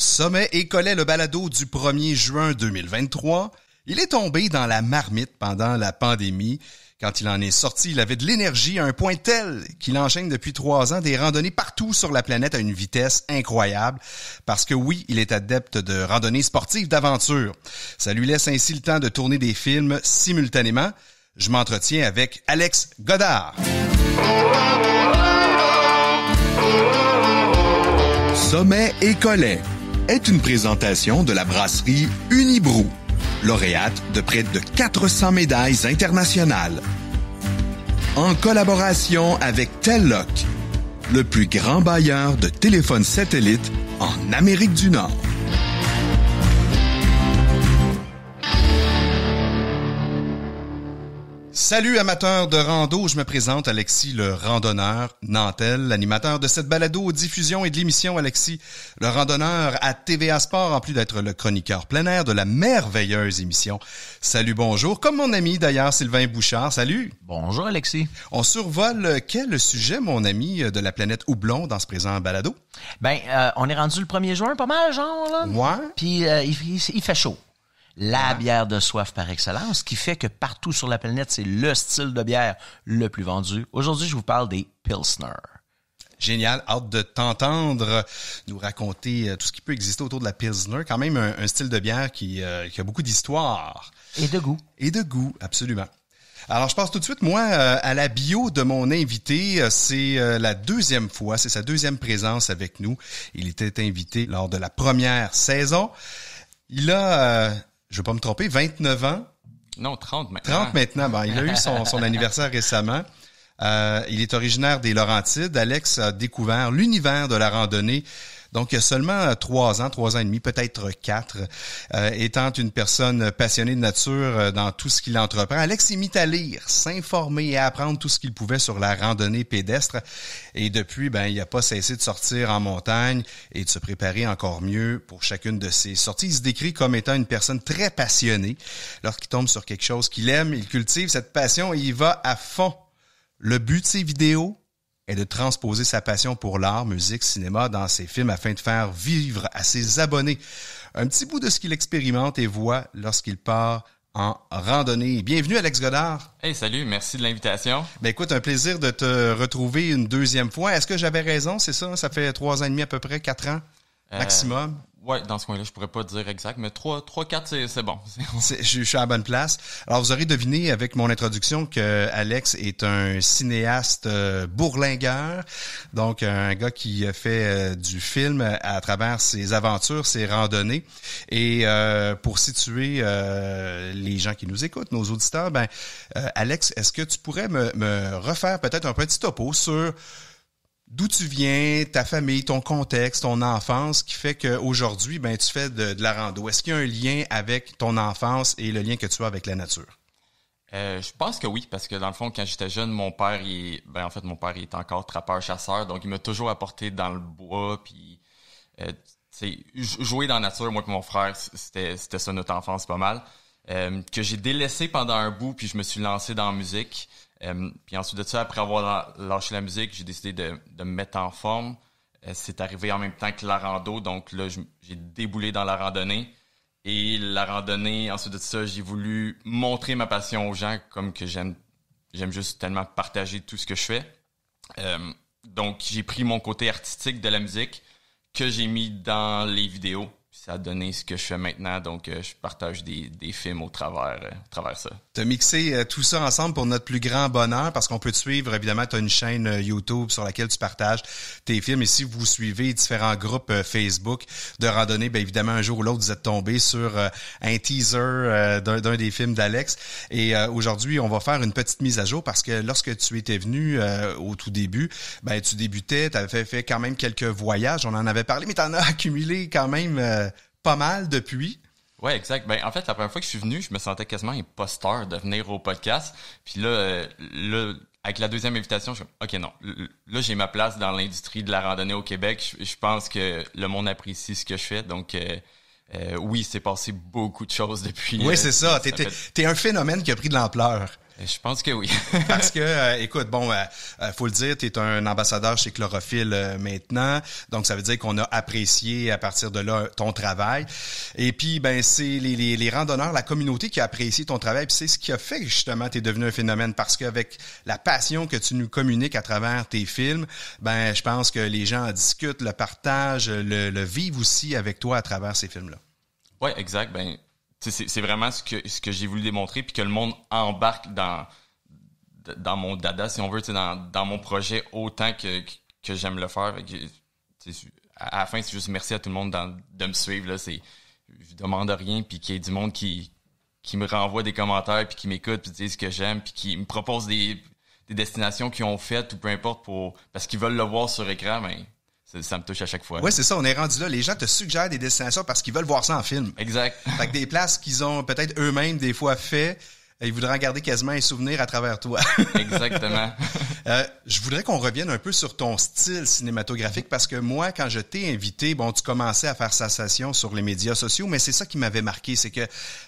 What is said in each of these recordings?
Sommet et Collet, le balado du 1er juin 2023. Il est tombé dans la marmite pendant la pandémie. Quand il en est sorti, il avait de l'énergie à un point tel qu'il enchaîne depuis trois ans des randonnées partout sur la planète à une vitesse incroyable. Parce que oui, il est adepte de randonnées sportives d'aventure. Ça lui laisse ainsi le temps de tourner des films simultanément. Je m'entretiens avec Alex Godard. Sommet et Collet est une présentation de la brasserie Unibrou, lauréate de près de 400 médailles internationales. En collaboration avec Telloc, le plus grand bailleur de téléphones satellites en Amérique du Nord. Salut amateurs de rando, je me présente Alexis le randonneur Nantel, l'animateur de cette balado diffusion et de l'émission Alexis le randonneur à TVA Sport en plus d'être le chroniqueur plein air de la merveilleuse émission. Salut bonjour, comme mon ami d'ailleurs Sylvain Bouchard, salut. Bonjour Alexis. On survole euh, quel sujet mon ami euh, de la planète Houblon dans ce présent balado Ben euh, on est rendu le 1er juin pas mal genre là. Ouais. Puis il fait chaud la bière de soif par excellence, qui fait que partout sur la planète, c'est le style de bière le plus vendu. Aujourd'hui, je vous parle des Pilsner. Génial, hâte de t'entendre nous raconter euh, tout ce qui peut exister autour de la Pilsner. Quand même un, style de bière euh, qui, a beaucoup d'histoire. Et de goût. Et de goût, absolument. Alors, je passe tout de suite, moi, euh, à la bio de mon invité. C'est la deuxième fois, c'est sa deuxième présence avec nous. Il était invité lors de la première saison. Il a je ne pas me tromper, 29 ans. Non, 30 maintenant. 30 maintenant. Ben, il a eu son, son anniversaire récemment. Euh, il est originaire des Laurentides. Alex a découvert l'univers de la randonnée donc, seulement euh, trois ans, trois ans et demi, peut-être quatre, euh, étant une personne passionnée de nature euh, dans tout ce qu'il entreprend, Alex mis à lire, s'informer et apprendre tout ce qu'il pouvait sur la randonnée pédestre. Et depuis, ben, il n'a pas cessé de sortir en montagne et de se préparer encore mieux pour chacune de ses sorties. Il se décrit comme étant une personne très passionnée. Lorsqu'il tombe sur quelque chose qu'il aime, il cultive cette passion et il va à fond. Le but de ses vidéos, et de transposer sa passion pour l'art, musique, cinéma dans ses films afin de faire vivre à ses abonnés un petit bout de ce qu'il expérimente et voit lorsqu'il part en randonnée. Bienvenue Alex Godard. Hey, salut, merci de l'invitation. Ben écoute, un plaisir de te retrouver une deuxième fois. Est-ce que j'avais raison, c'est ça? Ça fait trois ans et demi à peu près, quatre ans euh, maximum. Ouais, dans ce coin-là, je pourrais pas dire exact, mais 3, 3 4, c'est bon. je, je, suis à la bonne place. Alors, vous aurez deviné avec mon introduction que Alex est un cinéaste euh, bourlingueur, donc un gars qui fait euh, du film à travers ses aventures, ses randonnées. Et euh, pour situer les gens qui nous écoutent, nos auditeurs, ben, Alex, est-ce que tu pourrais me, me refaire peut-être un petit topo sur d'où tu viens, ta famille, ton contexte, ton enfance, qui fait qu'aujourd'hui, ben, tu fais de, la rando. Est-ce qu'il y a un lien avec ton enfance et le lien que tu as avec la nature? Euh, je pense que oui, parce que dans le fond, quand j'étais jeune, mon père, il, ben, en fait, mon père, est encore trappeur-chasseur, donc il m'a toujours apporté dans le bois, puis, euh, jouer dans la nature, moi et mon frère, c'était, ça notre enfance pas mal, euh, que j'ai délaissé pendant un bout, puis je me suis lancé dans la musique. Euh, puis ensuite de ça, après avoir lâché la musique, j'ai décidé de, me mettre en forme. Euh, c'est arrivé en même temps que la rando, donc là, j'ai déboulé dans la randonnée. Et la randonnée, ensuite de ça, j'ai voulu montrer ma passion aux gens, comme que j'aime, j'aime juste tellement partager tout ce que je fais. Euh, donc, j'ai pris mon côté artistique de la musique que j'ai mis dans les vidéos. Ça a donné ce que je fais maintenant, donc je partage des, des films au travers, au travers ça. Tu mixé euh, tout ça ensemble pour notre plus grand bonheur parce qu'on peut te suivre. Évidemment, tu as une chaîne euh, YouTube sur laquelle tu partages tes films. Et si vous suivez différents groupes euh, Facebook de randonnée, bien évidemment, un jour ou l'autre, vous êtes tombé sur un teaser d'un des films d'Alex. Et aujourd'hui, on va faire une petite mise à jour parce que lorsque tu étais venu au tout début, ben tu débutais, tu avais fait quand même quelques voyages. On en avait parlé, mais tu en as accumulé quand même pas mal depuis. Ouais, exact. Ben, en fait, la première fois que je suis venu, je me sentais quasiment imposteur de venir au podcast. Puis là, euh, avec la deuxième invitation, je suis OK, non. Là, j'ai ma place dans l'industrie de la randonnée au Québec. Je, pense que le monde apprécie ce que je fais. Donc, euh, euh oui, c'est passé beaucoup de choses depuis. Oui, c'est euh, ça. T'es es un phénomène qui a pris de l'ampleur. Euh, je pense que oui. Parce que, euh, écoute, bon, euh, euh, faut le dire, tu es un ambassadeur chez Chlorophylle maintenant, donc ça veut dire qu'on a apprécié à partir de là ton travail. Et puis, ben, c'est les, les, randonneurs, la communauté qui a apprécié ton travail, puis c'est ce qui a fait que justement tu es devenu un phénomène, parce qu'avec la passion que tu nous communiques à travers tes films, ben, je pense que les gens discutent, le partagent, le, vivent aussi avec toi à travers ces films-là. Oui, exact. Ben, c'est vraiment ce que, j'ai voulu démontrer, puis que le monde embarque dans, dans mon dada, si on veut, dans, mon projet autant que, j'aime le faire. Que, à la fin, c'est juste merci à tout le monde de me suivre. Là, je demande rien, puis qu'il y ait du monde qui, me renvoie des commentaires, puis qui m'écoute, puis dit ce que j'aime, puis qui me propose des, destinations qu'ils ont faites, ou peu importe, pour parce qu'ils veulent le voir sur écran. Ben, ça, me touche à chaque fois. Oui, c'est ça, on est rendu là. Les gens te suggèrent des destinations parce qu'ils veulent voir ça en film. Exact. Fait que des places qu'ils ont peut-être eux-mêmes des fois fait, ils voudraient en garder quasiment un souvenir à travers toi. Exactement. Euh, je voudrais qu'on revienne un peu sur ton style cinématographique parce que moi, quand je t'ai invité, bon, tu commençais à faire sensation sur les médias sociaux, mais c'est ça qui m'avait marqué, c'est que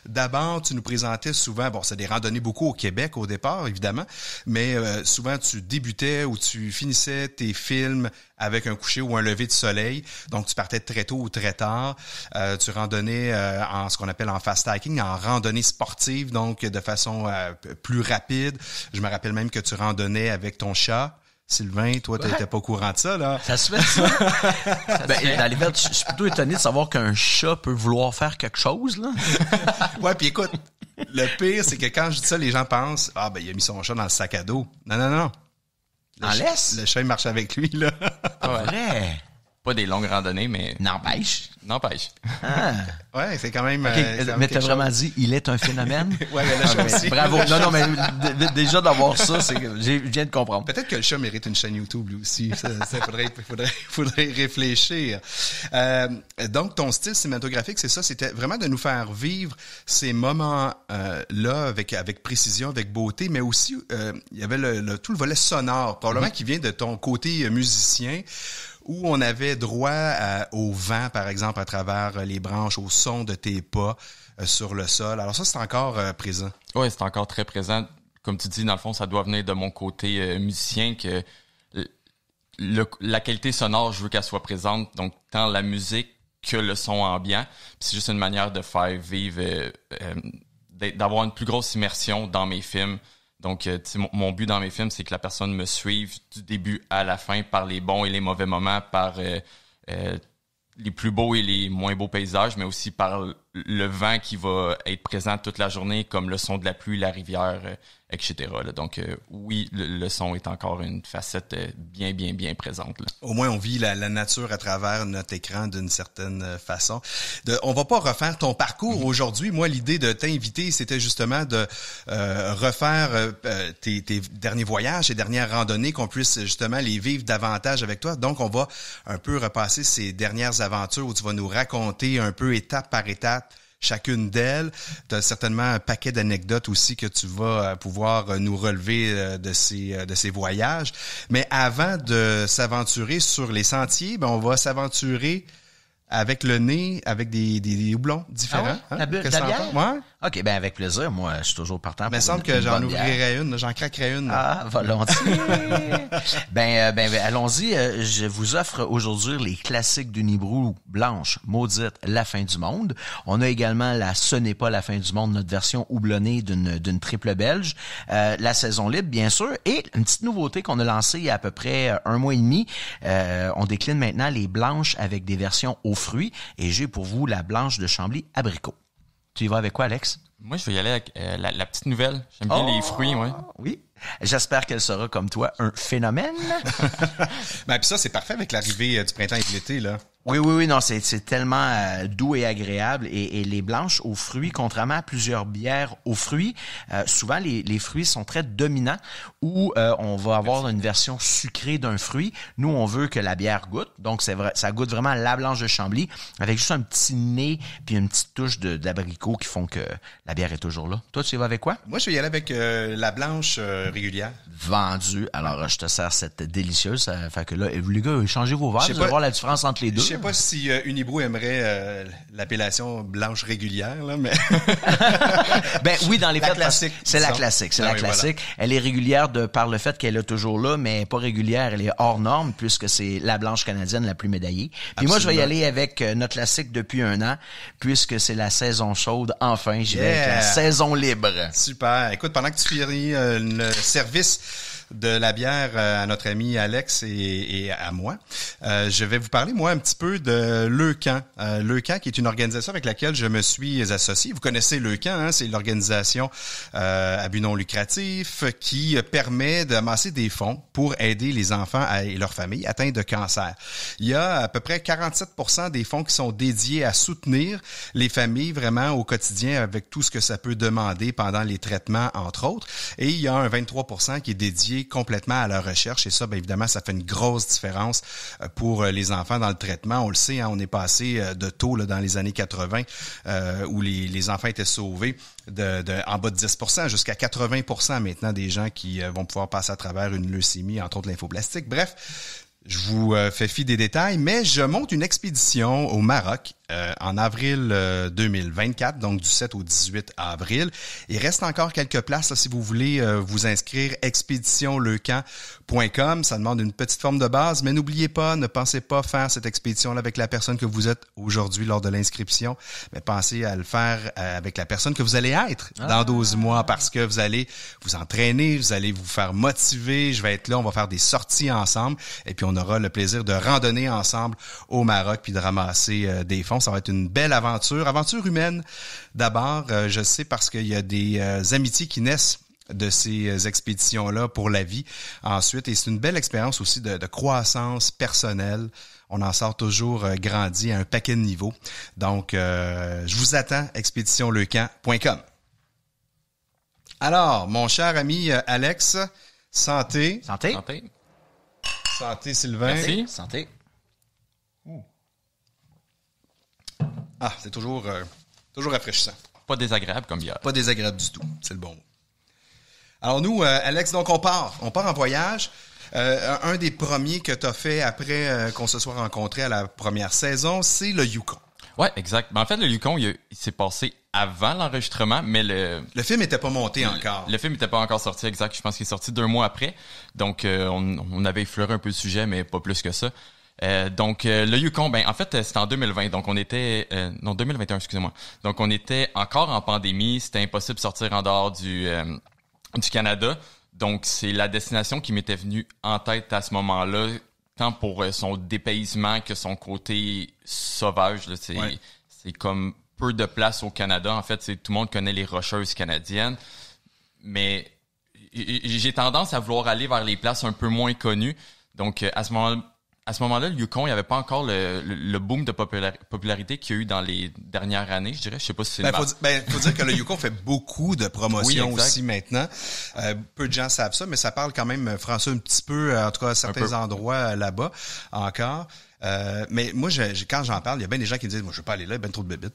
d'abord, tu nous présentais souvent, bon, ça des randonnées beaucoup au Québec au départ, évidemment, mais euh, souvent tu débutais ou tu finissais tes films avec un coucher ou un lever de soleil. Donc, tu partais très tôt ou très tard. Euh, tu randonnais euh, en ce qu'on appelle en fast hiking, en randonnée sportive, donc de façon euh, plus rapide. Je me rappelle même que tu randonnais avec ton chat. Sylvain, toi, tu n'étais pas au courant de ça, là. Ça se fait, ça. ben, je suis plutôt étonné de savoir qu'un chat peut vouloir faire quelque chose, là. ouais, puis écoute, le pire, c'est que quand je dis ça, les gens pensent, ah, ben, il a mis son chat dans le sac à dos. Non, non, non. Le en laisse? Le chien marche avec lui, là. Ah ouais. Pas des longues randonnées, mais. N'empêche. N'empêche. Ah. ouais, c'est quand même. Euh, mais t'as vraiment dit, il est un phénomène. ouais, mais ah, Bravo. non, non, mais déjà d'avoir ça, c'est je viens de comprendre. Peut-être que le chat mérite une chaîne YouTube aussi. Ça, faudrait, faudrait, réfléchir. Euh, donc, ton style cinématographique, c'est ça, c'était vraiment de nous faire vivre ces moments-là euh, avec, avec précision, avec beauté, mais aussi, il y avait le, tout le volet sonore, probablement mm-hmm. qui vient de ton côté musicien où on avait droit au vent, par exemple, à travers euh, les branches, au son de tes pas euh, sur le sol. Alors ça, c'est encore euh, présent. Oui, c'est encore très présent. Comme tu dis, dans le fond, ça doit venir de mon côté musicien que la qualité sonore, je veux qu'elle soit présente, donc tant la musique que le son ambiant. C'est juste une manière de faire vivre, d'avoir une plus grosse immersion dans mes films donc, euh, mon, mon, but dans mes films, c'est que la personne me suive du début à la fin par les bons et les mauvais moments, par euh, euh, les plus beaux et les moins beaux paysages, mais aussi par le vent qui va être présent toute la journée, comme le son de la pluie, la rivière, euh, etc. Donc euh, oui, le, son est encore une facette euh, bien, bien, bien présente. Au moins, on vit la, nature à travers notre écran d'une certaine façon. on va pas refaire ton parcours mm-hmm. aujourd'hui. Moi, l'idée de t'inviter, c'était justement de refaire tes, tes, derniers voyages, tes dernières randonnées, qu'on puisse justement les vivre davantage avec toi. Donc, on va un peu repasser ces dernières aventures où tu vas nous raconter un peu étape par étape chacune d'elles. Tu as certainement un paquet d'anecdotes aussi que tu vas euh, pouvoir euh, nous relever euh, de ces, de ces voyages. Mais avant de s'aventurer sur les sentiers, ben on va s'aventurer avec le nez, avec des, des, houblons différents. Ah hein? OK, ben avec plaisir. Moi, je suis toujours partant. Mais il semble que j'en ouvrirai une, j'en craquerais une. Ah, volontiers. Ben, euh, ben, ben, allons-y. Euh, je vous offre aujourd'hui les classiques Nibrou Blanche, Maudite, La fin du monde. On a également la Ce n'est pas la fin du monde, notre version houblonnée d'une triple belge. Euh, la saison libre, bien sûr. Et une petite nouveauté qu'on a lancée il y a à peu près un mois et demi. on décline maintenant les blanches avec des versions aux fruits. Et j'ai pour vous la blanche de Chambly abricot. Tu y vas avec quoi, Alex? Moi, je vais y aller avec euh, la, petite nouvelle. J'aime bien les oh, fruits, ouais. Oui. J'espère qu'elle sera comme toi un phénomène. ben, puis ça, c'est parfait avec l'arrivée euh, du printemps et de l'été, là. Oui, oui, oui, non, c'est tellement euh, doux et agréable. Et, les blanches aux fruits, contrairement à plusieurs bières aux fruits, euh, souvent les, fruits sont très dominants Ou euh, on va avoir une version sucrée d'un fruit. Nous, on veut que la bière goûte, donc c'est vrai, ça goûte vraiment la blanche de Chambly avec juste un petit nez puis une petite touche d'abricot qui font que la bière est toujours là. Toi, tu y vas avec quoi Moi, je vais y aller avec la blanche régulière. Vendue. Alors, je te sers cette délicieuse. fait que là, les gars, changez vos verres, vous allez voir la différence entre les deux. Je sais pas si euh, aimerait euh, l'appellation blanche régulière, là, mais. ben oui, dans les la faits. c'est la classique. C'est la ah classique. Elle est régulière de, par le fait qu'elle est toujours là, mais pas régulière. Elle est hors norme puisque c'est la blanche canadienne la plus médaillée. Puis moi, je vais y aller avec euh, notre classique depuis un an puisque c'est la saison chaude. Enfin, j'y vais avec la saison libre. Super. Écoute, pendant que tu finis euh, le service, de la bière euh, à notre ami Alex et, à moi. Euh, je vais vous parler, moi, un petit peu de Leucan. Le euh, Leucan, qui est une organisation avec laquelle je me suis associé. Vous connaissez Leucan, hein? c'est l'organisation euh, à but non lucratif qui permet d'amasser des fonds pour aider les enfants et leurs familles atteints de cancer. Il y a à peu près 47 des fonds qui sont dédiés à soutenir les familles vraiment au quotidien avec tout ce que ça peut demander pendant les traitements, entre autres. Et il y a un 23 qui est dédié complètement à leur recherche. Et ça, bien évidemment, ça fait une grosse différence euh, pour euh, les enfants dans le traitement. On le sait, hein, on est passé euh, de taux dans les années 80 où les, enfants étaient sauvés de, en bas de 10 jusqu'à 80 maintenant des gens qui vont pouvoir passer à travers une leucémie, entre autres l'infoblastique. Bref, je vous fais fi des détails, mais je monte une expédition au Maroc euh, en avril 2024, euh, donc du 7 au 18 avril. Il reste encore quelques places si vous voulez euh, vous inscrire, expéditionlecamp.com. Ça demande une petite forme de base, mais n'oubliez pas, ne pensez pas faire cette expédition-là avec la personne que vous êtes aujourd'hui lors de l'inscription, mais pensez à le faire avec la personne que vous allez être dans 12 ah. mois parce que vous allez vous entraîner, vous allez vous faire motiver. Je vais être là, on va faire des sorties ensemble et puis on aura le plaisir de randonner ensemble au Maroc puis de ramasser des fonds. Ça va être une belle aventure, aventure humaine d'abord. Euh, je sais parce qu'il y a des euh, amitiés qui naissent de ces euh, expéditions-là pour la vie. Ensuite, et c'est une belle expérience aussi de, croissance personnelle. On en sort toujours grandi à un paquet de niveaux. Donc, je vous attends, expéditionlecamp.com. Alors, mon cher ami Alex, santé. Santé. Santé. Santé, Sylvain. Merci. Santé. Ah, c'est toujours, euh, toujours rafraîchissant. Pas désagréable comme hier. Pas désagréable du tout, c'est le bon mot. Alors nous, euh, Alex, donc on part. On part en voyage. Euh, un des premiers que tu as fait après qu'on se soit rencontré à la première saison, c'est le Yukon. Ouais, exact. Ben, en fait, le Yukon, il, s'est passé avant l'enregistrement, mais le... Le film n'était pas monté encore. Le film n'était pas encore sorti, exact. Je pense qu'il est sorti deux mois après. Donc, on, on, avait effleuré un peu le sujet, mais pas plus que ça. Euh, donc euh, le Yukon, ben en fait euh, c'était en 2020, donc on était non 2021 excusez-moi, donc on était encore en pandémie, c'était impossible de sortir en dehors du du Canada, donc c'est la destination qui m'était venue en tête à ce moment-là, tant pour son dépaysement que son côté sauvage, c'est comme peu de place au Canada. En fait, c'est tout le monde connaît les Rocheuses canadiennes, mais j'ai tendance à vouloir aller vers les places un peu moins connues. Donc, à ce moment là à ce moment-là, le Yukon, il n'y avait pas encore le, le, boom de popularité qu'il y a eu dans les dernières années, je dirais. Je sais pas si c'est ben, faut, ben, faut dire que le Yukon fait beaucoup de promotions aussi maintenant. Euh, peu de gens savent ça, mais ça parle quand même français un petit peu, euh, en tout cas à certains endroits euh, là-bas encore. mais moi, quand j'en parle, il y a bien des gens qui me disent, moi, je veux pas aller là, il y a bien trop de bébites.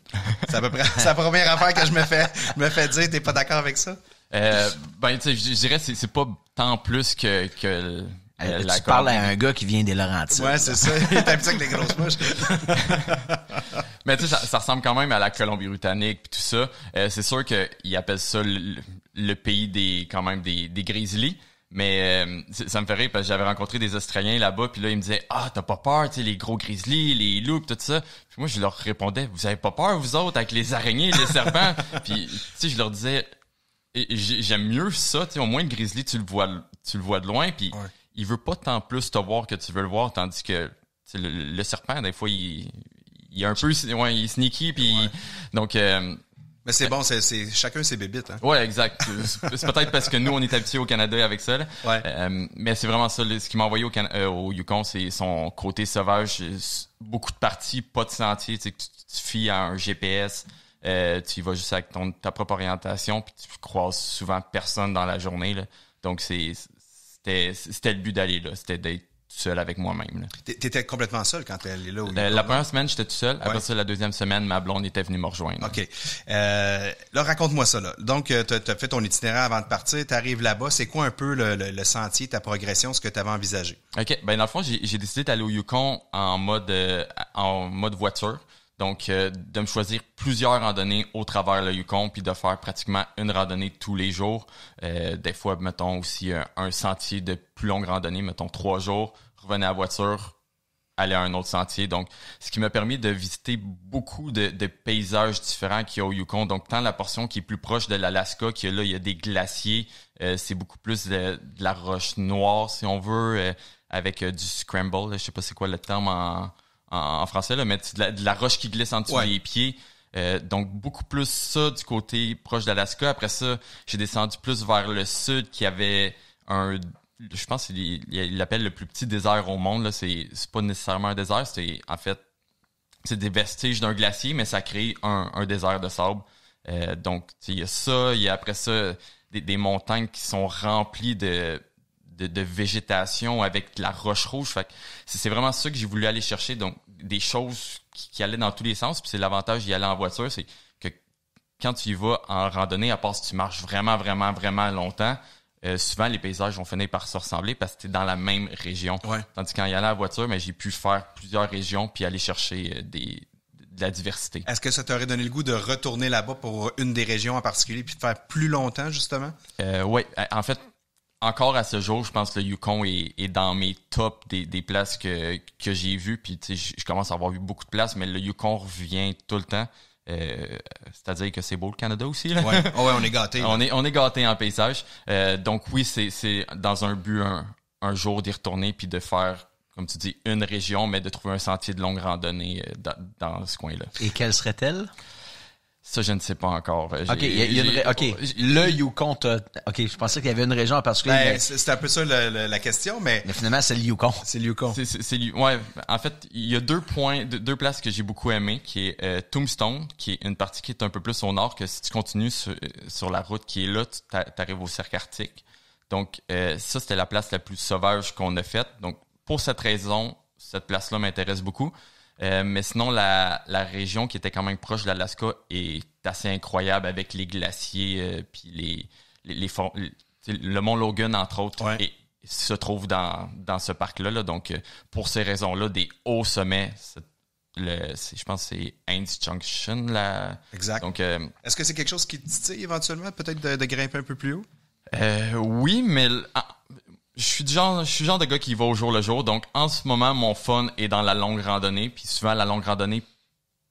c'est à peu près la première affaire que je me fais, me fais dire, t'es pas d'accord avec ça? Euh, ben, je dirais, c'est pas tant plus que euh, tu parles à un gars qui vient des Laurentides. Ouais, c'est ça. Il est un avec des grosses mouches. Mais tu sais, ça, ressemble quand même à la Colombie-Britannique puis tout ça. Euh, c'est sûr qu'ils appellent ça le, pays des quand même des, des grizzlies. Mais euh, ça me fait rire parce que j'avais rencontré des Australiens là-bas, puis là, ils me disaient « Ah, t'as pas peur, tu les gros grizzlies, les loups, tout ça. » Puis moi, je leur répondais « Vous avez pas peur, vous autres, avec les araignées, les serpents? » Puis, tu sais, je leur disais « J'aime mieux ça, tu au moins le grizzly, tu le vois, tu le vois de loin, puis il veut pas tant plus te voir que tu veux le voir, tandis que le, serpent, des fois, il, il est un peu sneaky. Donc, euh, mais c'est bon, c'est, chacun ses bébites. Hein. Oui, exact. c'est peut-être parce que nous, on est habitués au Canada avec ça. Euh, mais c'est vraiment ça. Ce qui m'a envoyé euh, au, Yukon, c'est son côté sauvage. Beaucoup de parties, pas de sentiers. Tu, te fies à un GPS. tu vas juste avec ton, ta propre orientation. Puis tu croises souvent personne dans la journée. Donc, c'est, c'était, le but d'aller là. C'était d'être seul avec moi-même. T'étais complètement seul quand elle est là? au euh, la, la première semaine, j'étais tout seul. Après partir ça, la deuxième semaine, ma blonde était venue me rejoindre. OK. Euh, là, raconte-moi ça. Là. Donc, euh, t'as as fait ton itinéraire avant de partir. tu arrives là-bas. C'est quoi un peu le, sentier, ta progression, ce que tu t'avais envisagé? OK. Ben, dans le fond, j'ai, décidé d'aller au Yukon en mode, en mode voiture. Donc, euh, de me choisir plusieurs randonnées au travers le Yukon, puis de faire pratiquement une randonnée tous les jours. Euh, des fois, mettons aussi euh, un, sentier de plus longue randonnée, mettons trois jours, revenez à voiture, aller à un autre sentier. Donc, ce qui m'a permis de visiter beaucoup de, paysages différents qu'il y a au Yukon. Donc, tant la portion qui est plus proche de l'Alaska, qui là, il y a des glaciers, c'est beaucoup plus de, la roche noire, si on veut, avec du scramble. Je sais pas c'est quoi le terme en en, français, là, mais de la, roche qui glisse en dessous des pieds. Euh, donc beaucoup plus ça du côté proche d'Alaska. Après ça, j'ai descendu plus vers le sud qui avait un je pense qu'il l'appelle le plus petit désert au monde. C'est pas nécessairement un désert, c'est en fait c'est des vestiges d'un glacier, mais ça crée un, un désert de sable. Euh, donc il y a ça, il y a après ça des, des montagnes qui sont remplies de de, végétation avec la roche rouge. c'est vraiment ça que j'ai voulu aller chercher. Donc, des choses qui, allaient dans tous les sens. Puis c'est l'avantage d'y aller en voiture, c'est que quand tu y vas en randonnée, à part si tu marches vraiment, vraiment, vraiment longtemps, euh, souvent les paysages vont finir par se ressembler parce que tu es dans la même région. Ouais. Tandis qu'en y allant en voiture, mais j'ai pu faire plusieurs régions puis aller chercher euh, des, de la diversité. Est-ce que ça t'aurait donné le goût de retourner là-bas pour une des régions en particulier puis de faire plus longtemps, justement? Euh, oui. En fait, encore à ce jour, je pense que le Yukon est, dans mes tops des, places que, j'ai vues. Puis, je commence à avoir vu beaucoup de places, mais le Yukon revient tout le temps. Euh, c'est-à-dire que c'est beau le Canada aussi. Là. Oh, on est gâté. on est on est gâté en paysage. Euh, donc oui, c'est dans un but un, jour d'y retourner puis de faire comme tu dis une région, mais de trouver un sentier de longue randonnée euh, dans ce coin-là. Et quelle serait-elle ça, je ne sais pas encore. OK, il Le Yukon, OK, je pensais qu'il y avait une région en particulier. c'était ben, C'est un peu ça la question, mais... Mais finalement, c'est le Yukon. C'est le Yukon. C'est ouais, en fait, il y a deux points, deux, places que j'ai beaucoup aimées, qui est euh, Tombstone, qui est une partie qui est un peu plus au nord, que si tu continues sur, euh, la route qui est là, tu arrives au cercle arctique. Donc, euh, ça, c'était la place la plus sauvage qu'on a faite. Donc, pour cette raison, cette place-là m'intéresse beaucoup. Euh, mais sinon, la, région qui était quand même proche de l'Alaska est assez incroyable avec les glaciers, euh, puis les, fonds, le mont Logan, entre autres, et, se trouve dans, ce parc-là. Donc, euh, pour ces raisons-là, des hauts sommets, je pense que c'est Ains Junction. Exact. Donc, Est-ce que c'est quelque chose qui te éventuellement, peut-être de, grimper un peu plus haut? oui, mais ah, je suis du genre, je suis genre de gars qui va au jour le jour. Donc, en ce moment, mon fun est dans la longue randonnée. Puis souvent, la longue randonnée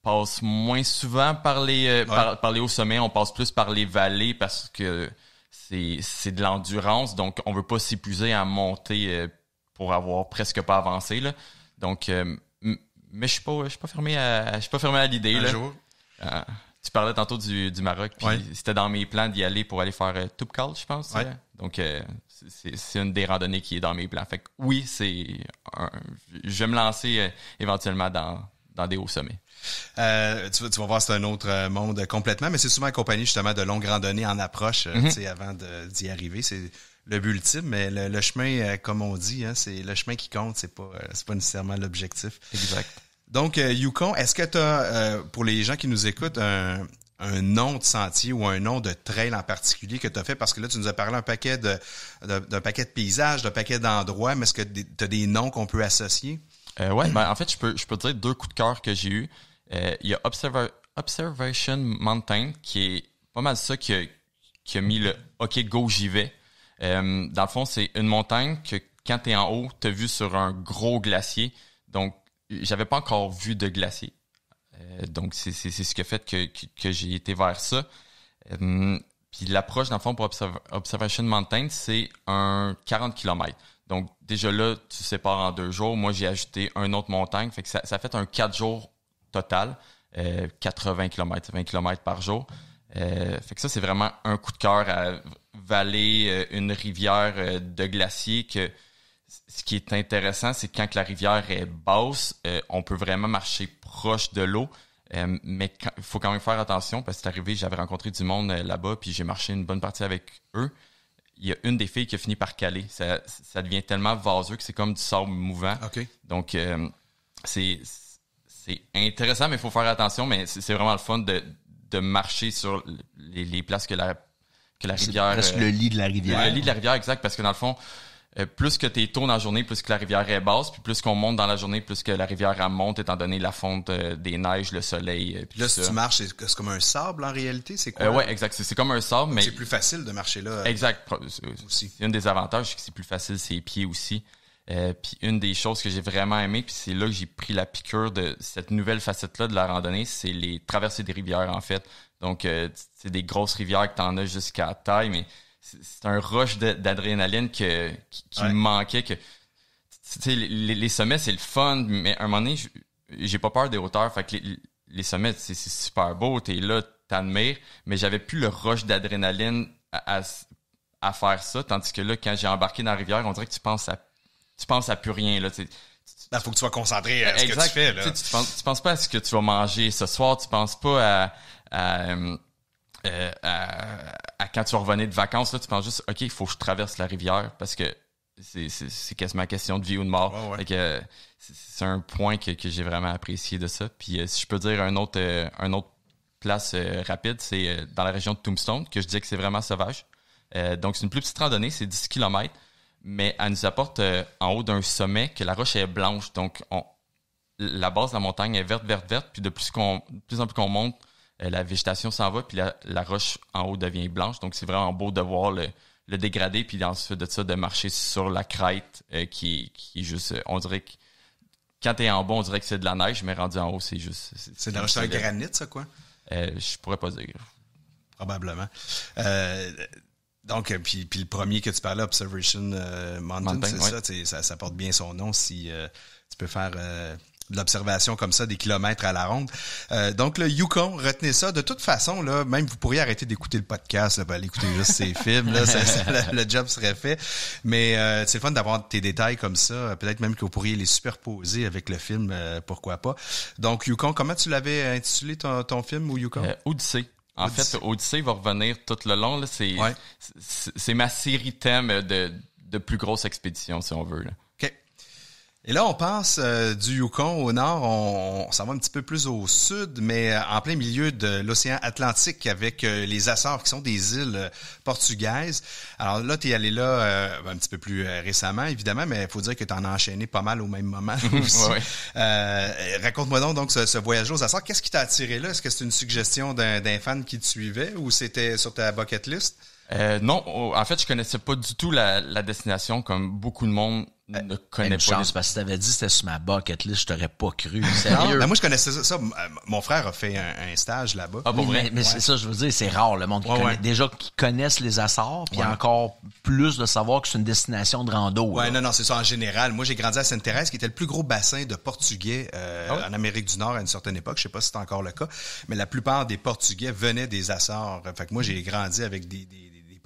passe moins souvent par les, euh, par, les hauts sommets. On passe plus par les vallées parce que c'est, c'est de l'endurance. Donc, on veut pas s'épuiser à monter euh, pour avoir presque pas avancé, là. Donc, euh, mais je suis pas, je suis pas fermé à, je suis pas fermé à l'idée, là. Jour. tu parlais tantôt du, du Maroc, puis c'était dans mes plans d'y aller pour aller faire Toubkal, je pense. Donc, c'est une des randonnées qui est dans mes plans. Fait que oui, c'est je vais me lancer euh, éventuellement dans, dans des hauts sommets. Euh, tu, vas voir, c'est un autre euh, monde complètement, mais c'est souvent accompagné justement de longues randonnées en approche mm-hmm. avant d'y arriver. C'est le but ultime, mais le, chemin, comme on dit, hein, c'est le chemin qui compte, c'est pas, pas nécessairement l'objectif. Exact. Donc, Yukon, est-ce que tu as, pour les gens qui nous écoutent, un, un nom de sentier ou un nom de trail en particulier que tu as fait? Parce que là, tu nous as parlé un paquet de, d'un paquet de paysages, d'un paquet d'endroits, mais est-ce que tu as des noms qu'on peut associer? Euh, oui, ben, en fait, je peux, je peux te dire deux coups de cœur que j'ai eu. Euh, il y a Observation Mountain, qui est pas mal ça qui a, qui a mis le OK, go, j'y vais. Euh, dans le fond, c'est une montagne que quand tu es en haut, tu as vu sur un gros glacier. Donc, j'avais pas encore vu de glacier. Euh, donc, c'est ce qui a fait que, j'ai été vers ça. Euh, puis l'approche, dans le fond, pour Observation Mountain, c'est un 40 km. Donc, déjà là, tu sépares en deux jours. Moi, j'ai ajouté un autre montagne. Fait que ça, fait un quatre jours total, 80 km, 20 km par jour. Euh, fait que ça, c'est vraiment un coup de cœur à valer une rivière de glacier que ce qui est intéressant, c'est que quand la rivière est basse, euh, on peut vraiment marcher proche de l'eau. Euh, mais il faut quand même faire attention parce que c'est arrivé, j'avais rencontré du monde euh, là-bas, puis j'ai marché une bonne partie avec eux. Il y a une des filles qui a fini par caler. Ça, devient tellement vaseux que c'est comme du sable mouvant. Donc, c'est intéressant, mais il faut faire attention. Mais c'est vraiment le fun de, de marcher sur les, places que la, que la rivière. Presque le lit de la rivière. Le lit de la rivière, exact, parce que dans le fond, euh, plus que t'es tôt dans la journée, plus que la rivière est basse, puis plus qu'on monte dans la journée, plus que la rivière monte, étant donné la fonte euh, des neiges, le soleil. Euh, puis là, si tu marches, c'est, comme un sable en réalité, c'est quoi? Oui, exact. C'est, comme un sable, mais. C'est plus facile de marcher là. Exact. Aussi. un des avantages, c'est que c'est plus facile, les pieds aussi. puis une des choses que j'ai vraiment aimé, puis c'est là que j'ai pris la piqûre de cette nouvelle facette-là de la randonnée, c'est les traversées des rivières, en fait. Donc, c'est des grosses rivières que t'en as jusqu'à taille, mais c'est un rush d'adrénaline que, qui, me manquait. Que, les, les, sommets, c'est le fun, mais à un moment donné, j'ai pas peur des hauteurs. Fait que les, sommets, c'est super beau, t'es là, t'admires, mais j'avais plus le rush d'adrénaline à, à, faire ça. Tandis que là, quand j'ai embarqué dans la rivière, on dirait que tu penses à, tu penses à plus rien. Là, Il ben, faut que tu sois concentré euh, à ce que tu fais. Tu, penses, tu penses pas à ce que tu vas manger ce soir, tu penses pas à euh, euh, à, quand tu revenais de vacances, là, tu penses juste, OK, il faut que je traverse la rivière parce que c'est quasiment une question de vie ou de mort. Euh, c'est un point que, j'ai vraiment apprécié de ça. Puis euh, si je peux dire un autre, un autre place rapide, c'est dans la région de Tombstone, que je disais que c'est vraiment sauvage. donc c'est une plus petite randonnée, c'est 10 km, mais elle nous apporte en haut d'un sommet que la roche est blanche. Donc la base de la montagne est verte, verte, verte. Puis de plus, qu'on plus en plus qu'on monte, euh, la végétation s'en va, puis la, roche en haut devient blanche. Donc, c'est vraiment beau de voir le, le dégradé, puis ensuite de ça, de marcher sur la crête euh, qui, est juste, euh, on dirait que quand t'es en bas, on dirait que c'est de la neige, mais rendu en haut, c'est juste. C'est de la roche, un granit, ça, quoi? je pourrais pas dire. Probablement. donc, puis, puis, le premier que tu parlais, Observation Mountain, c'est ça, ça, porte bien son nom si tu peux faire de l'observation comme ça des kilomètres à la ronde. Euh, donc le Yukon, retenez ça. De toute façon, là, même vous pourriez arrêter d'écouter le podcast, là, écouter juste ces films, là, le, job serait fait. Mais euh, c'est fun d'avoir tes détails comme ça. Peut-être même que vous pourriez les superposer avec le film, euh, pourquoi pas. Donc Yukon, comment tu l'avais intitulé ton, ton, film ou Yukon? Odyssey. En fait, Odyssey va revenir tout le long. C'est ma série thème de, de plus grosse expédition, si on veut. Et là, on passe euh, du Yukon au nord, on, s'en va un petit peu plus au sud, mais euh, en plein milieu de l'océan Atlantique avec euh, les Açores qui sont des îles portugaises. Alors là, tu es allé là un petit peu plus récemment, évidemment, mais il faut dire que tu en as enchaîné pas mal au même moment Raconte-moi donc, ce, voyage aux Açores. Qu'est-ce qui t'a attiré là? Est-ce que c'est une suggestion d'un fan qui te suivait ou c'était sur ta bucket list? non, en fait, je connaissais pas du tout la, la destination comme beaucoup de monde euh, ne pas parce que t'avais dit c'était sur ma bucket list, je t'aurais pas cru. moi je connaissais ça, euh, Mon frère a fait un, stage là-bas. Ah, bon, Mais, c'est ça, je veux dire, c'est rare le monde qui déjà qui connaissent les Açores, puis encore plus de savoir que c'est une destination de rando. Ouais, non, non, c'est ça en général. Moi j'ai grandi à Sainte-Thérèse, qui était le plus gros bassin de Portugais euh, ah en Amérique du Nord à une certaine époque. Je sais pas si c'est encore le cas, mais la plupart des Portugais venaient des Açores. Fait moi j'ai grandi avec des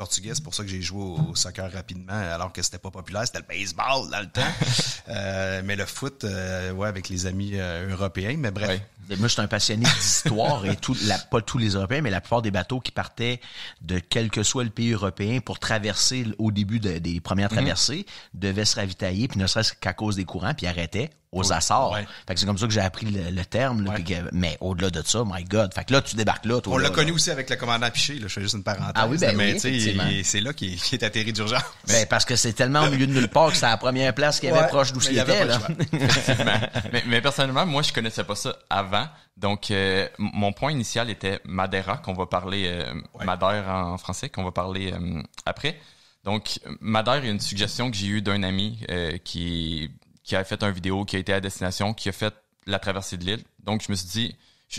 portugais. C'est pour ça que j'ai joué au, soccer rapidement, alors que c'était pas populaire. C'était le baseball dans le temps. Euh, mais le foot, euh, ouais, avec les amis euh, européens. Mais bref. Moi, je suis un passionné d'histoire et tout, la, pas tous les Européens, mais la plupart des bateaux qui partaient de quel que soit le pays européen pour traverser au début des premières mhm. traversées devaient se ravitailler, puis ne serait-ce qu'à cause des courants, puis arrêtaient aux Açores. Fait que c'est comme ça que j'ai appris le, terme. mais au-delà de ça, my God. Fait que là, tu débarques là. On l'a connu aussi avec le commandant Piché. Là, je fais juste une parenthèse. Ah oui, ben mais c'est là qu'il est atterri d'urgence. Ben, parce que c'est tellement au milieu de nulle part que c'est la première place qu'il y avait proche d'où il était. Là. mais, mais, personnellement, moi, je connaissais pas ça avant. Donc, euh, mon point initial était Madeira, qu'on va parler euh, Madère en français, qu'on va parler euh, après. Donc, Madère a une suggestion que j'ai eue d'un ami euh, qui qui a fait un vidéo, qui a été à destination, qui a fait la traversée de l'île. Donc, je me suis dit, je,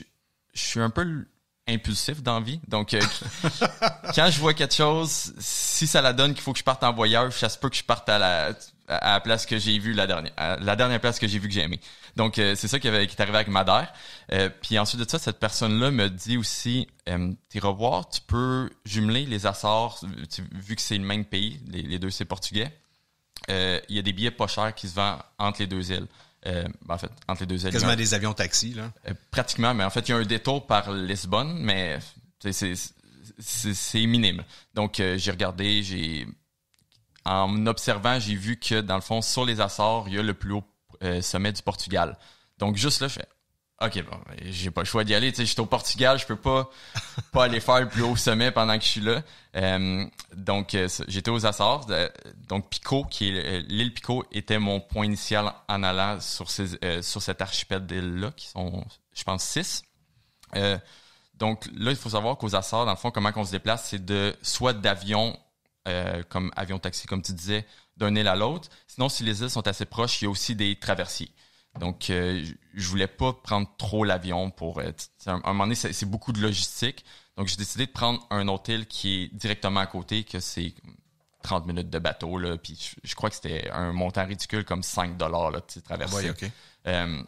suis un peu impulsif d'envie Donc, euh, quand je vois quelque chose, si ça la donne qu'il faut que je parte en voyage, ça se peut que je parte à la, à la place que j'ai vue la dernière, la dernière place que j'ai vue que j'ai aimée. Donc, euh, c'est ça qui, avait, est arrivé avec Madère. Euh, puis ensuite de ça, cette personne-là me dit aussi, tu revois tu peux jumeler les Açores, vu que c'est le même pays, les deux c'est portugais. Euh, il y a des billets pas chers qui se vendent entre les deux îles. Euh, ben, en fait, entre les deux îles. Quasiment des avions taxis, là. Euh, pratiquement, mais en fait, il y a un détour par Lisbonne, mais c'est minime. Donc, j'ai regardé, j'ai. En observant, j'ai vu que, dans le fond, sur les Açores, il y a le plus haut sommet du Portugal. Donc, juste le fait. OK, bon, ben, j'ai pas le choix d'y aller. Tu sais, je au Portugal, je peux pas pas aller faire le plus haut sommet pendant que je suis là. Euh, donc, euh, j'étais aux Açores. Euh, donc, Pico, qui l'île Pico, était mon point initial en allant sur, sur cet archipel d'îles-là, qui sont, je pense, six. donc, là, il faut savoir qu'aux Açores, dans le fond, comment on se déplace, c'est de soit d'avion, comme avion-taxi, comme tu disais, d'un île à l'autre. Sinon, si les îles sont assez proches, il y a aussi des traversiers. Donc, euh, je voulais pas prendre trop l'avion pour. à euh, un moment donné, c'est beaucoup de logistique. Donc, j'ai décidé de prendre un hôtel qui est directement à côté, que c'est 30 minutes de bateau. Là, puis je, crois que c'était un montant ridicule comme 5 dollars traverser. Ah ouais, Oui, euh,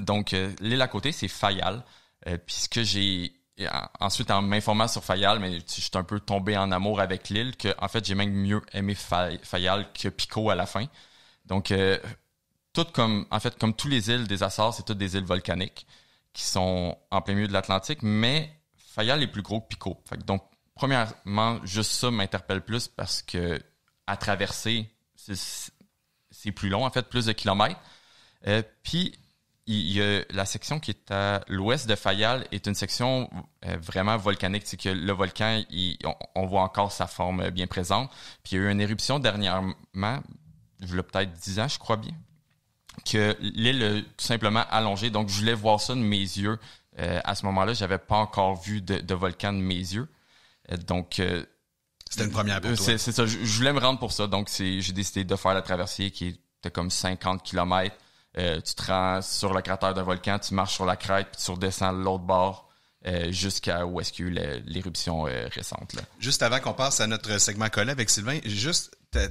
donc, euh, l'île à côté, c'est Fayal. puis ce que j'ai ensuite, en m'informant sur Fayal, mais je suis un peu tombé en amour avec l'île, que en fait, j'ai même mieux aimé Fayal que Pico à la fin. Donc, euh, toutes comme, en fait, comme tous les îles des Açores, c'est toutes des îles volcaniques qui sont en plein milieu de l'Atlantique, mais Fayal est plus gros que Pico. donc, premièrement, juste ça m'interpelle plus parce que à traverser, c'est plus long, en fait, plus de kilomètres. Euh, puis, il y a la section qui est à l'ouest de Fayal est une section euh, vraiment volcanique. C'est que le volcan, on, voit encore sa forme bien présente. Puis il y a eu une éruption dernièrement, je l'ai peut-être 10 ans, je crois bien, que l'île est tout simplement allongée. Donc, je voulais voir ça de mes yeux. Euh, à ce moment-là, j'avais pas encore vu de, volcan de mes yeux. Euh, donc, euh, c'était une première pour C'est ça. Je, voulais me rendre pour ça. Donc, j'ai décidé de faire la traversée qui était comme 50 km. tu te rends sur le cratère d'un volcan, tu marches sur la crête, puis tu redescends l'autre bord. jusqu'à où est-ce qu'il y a eu l'éruption récente. Là. Juste avant qu'on passe à notre segment collé avec Sylvain, juste euh,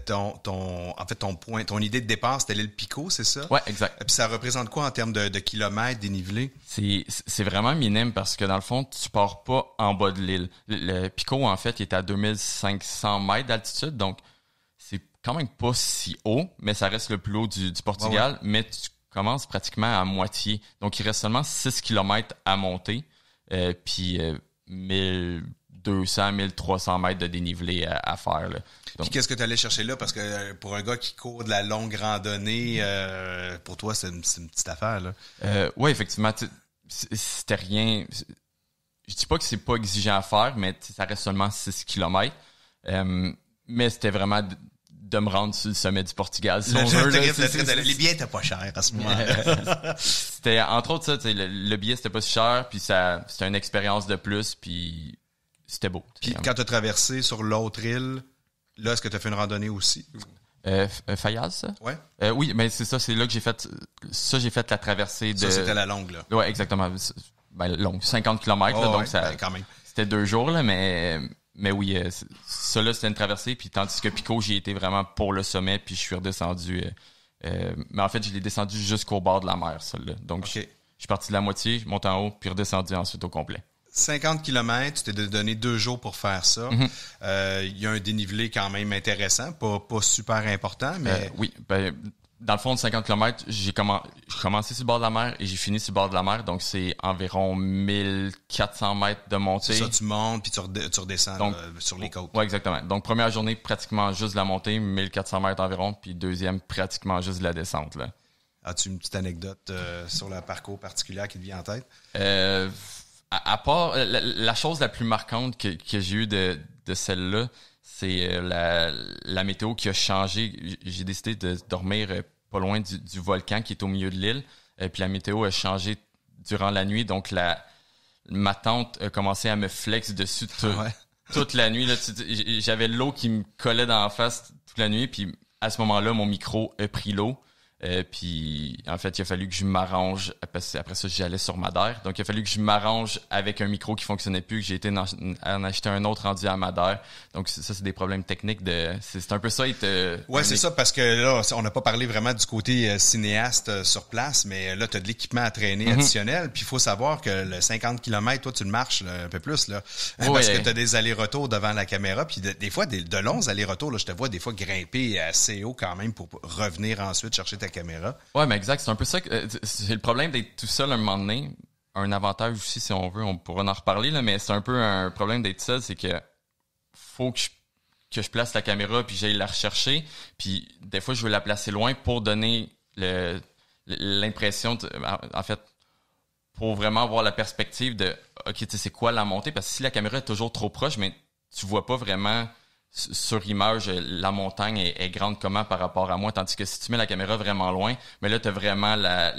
ton, en fait, ton point, ton idée de départ, c'était l'île Pico, c'est ça? Oui, exact. Euh, puis ça représente quoi en termes de, kilomètres dénivelé? C'est vraiment minime parce que dans le fond, tu pars pas en bas de l'île. Le, Pico, en fait, est à 2500 mètres d'altitude, donc c'est quand même pas si haut, mais ça reste le plus haut du, Portugal, mais tu commences pratiquement à moitié. Donc, il reste seulement 6 km à monter, euh, puis mais 200, 1300 mètres de dénivelé à, faire. qu'est-ce que tu allais chercher là? Parce que euh, pour un gars qui court de la longue randonnée, euh, pour toi, c'est une, petite affaire. là. Euh, oui, effectivement. C'était rien. Je dis pas que c'est pas exigeant à faire, mais ça reste seulement 6 km. mais c'était vraiment de, me rendre sur le sommet du Portugal. le les billets pas chers à ce moment-là. c'était entre autres ça, le, billet c'était pas si cher, puis ça c'était une expérience de plus, puis c'était beau. Puis quand tu as traversé sur l'autre île, là, est-ce que tu as fait une randonnée aussi? Euh, euh, Fayaz, ça? Ouais. Euh, oui, mais c'est ça, c'est là que j'ai fait. Ça, j'ai fait la traversée de. Ça, c'était la longue, là. Ouais, exactement. Ben, longue, 50 km, là, oh, donc ça. Ben, quand même. C'était deux jours, là, mais. Mais oui, ça, là, c'était une traversée, puis tandis que Pico, j'y étais vraiment pour le sommet, puis je suis redescendu. mais en fait, je l'ai descendu jusqu'au bord de la mer, celle-là. Donc, je suis parti de la moitié, je monte en haut, puis redescendu ensuite au complet. 50 km, tu t'es donné deux jours pour faire ça. Mhm. Euh, il y a un dénivelé quand même intéressant, pas, super important, mais... Euh, oui, ben, dans le fond, 50 km, j'ai commencé sur le bord de la mer et j'ai fini sur le bord de la mer. Donc, c'est environ 1400 mètres de montée. Ça, tu montes puis tu, redescends euh, sur les côtes. Oui, exactement. Donc, première journée, pratiquement juste la montée, 1400 mètres environ. Puis deuxième, pratiquement juste la descente. As-tu une petite anecdote sur le parcours particulier qui te vient en tête? à, part, euh, la, chose la plus marquante que, j'ai eue de, celle-là, c'est euh, la, météo qui a changé. J'ai décidé de dormir euh, pas loin du, volcan qui est au milieu de l'île. Et puis la météo a changé durant la nuit. Donc ma tante a commencé à me flex dessus toute la nuit. J'avais l'eau qui me collait dans la face toute la nuit. Puis à ce moment-là, mon micro a pris l'eau. Euh, puis en fait, il a fallu que je m'arrange, parce que après ça, j'allais sur Madère. Donc il a fallu que je m'arrange avec un micro qui fonctionnait plus, que j'ai été en, acheter un autre rendu à Madère. Donc ça, c'est des problèmes techniques de. C'est un peu ça. Oui euh, ouais, c'est ça, parce que là, on n'a pas parlé vraiment du côté euh, cinéaste euh, sur place, mais là, tu as de l'équipement à traîner mm-hmm. additionnel. Puis il faut savoir que le 50 km, toi, tu le marches un peu plus, là. Hein, parce que tu as des allers-retours devant la caméra. Puis des fois, de longs allers-retours, là, je te vois des fois grimper assez haut quand même pour revenir ensuite chercher caméra. Ouais, mais exact. C'est un peu ça que. Euh, c'est le problème d'être tout seul à un moment donné. Un avantage aussi, si on veut, on pourra en reparler, mais c'est un peu un problème d'être seul, c'est que faut que je, place la caméra puis j'aille la rechercher. Puis des fois, je veux la placer loin pour donner l'impression en fait pour vraiment avoir la perspective de OK, tu sais, c'est quoi la montée? Parce que si la caméra est toujours trop proche, mais tu vois pas vraiment sur image, euh, la montagne est, grande comment par rapport à moi, tandis que si tu mets la caméra vraiment loin, mais là, tu as vraiment la,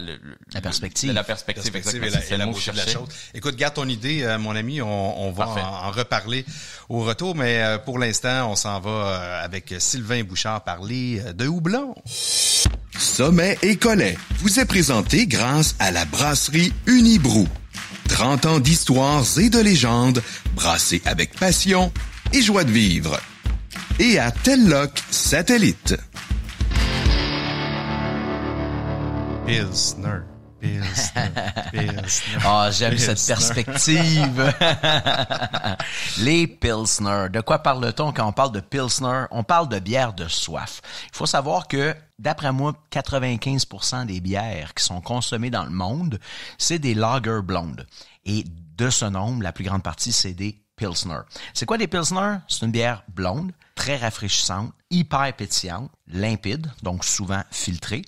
perspective. La perspective, exactement. la, de la chose. Écoute, garde ton idée, euh, mon ami, on, va en, reparler au retour, mais euh, pour l'instant, on s'en va avec Sylvain Bouchard parler de houblon. Sommet et Collet vous est présenté grâce à la brasserie Unibrou. 30 ans d'histoires et de légendes, brassées avec passion et joie de vivre et à Telloc Satellite. Pilsner. Ah, j'aime cette perspective. les Pilsner. De quoi parle-t-on quand on parle de Pilsner? On parle de bière de soif. Il faut savoir que, d'après moi, 95% des bières qui sont consommées dans le monde, c'est des lager blondes. Et de ce nombre, la plus grande partie, c'est des c'est quoi des Pilsner? C'est une bière blonde, très rafraîchissante, hyper pétillante, limpide, donc souvent filtrée,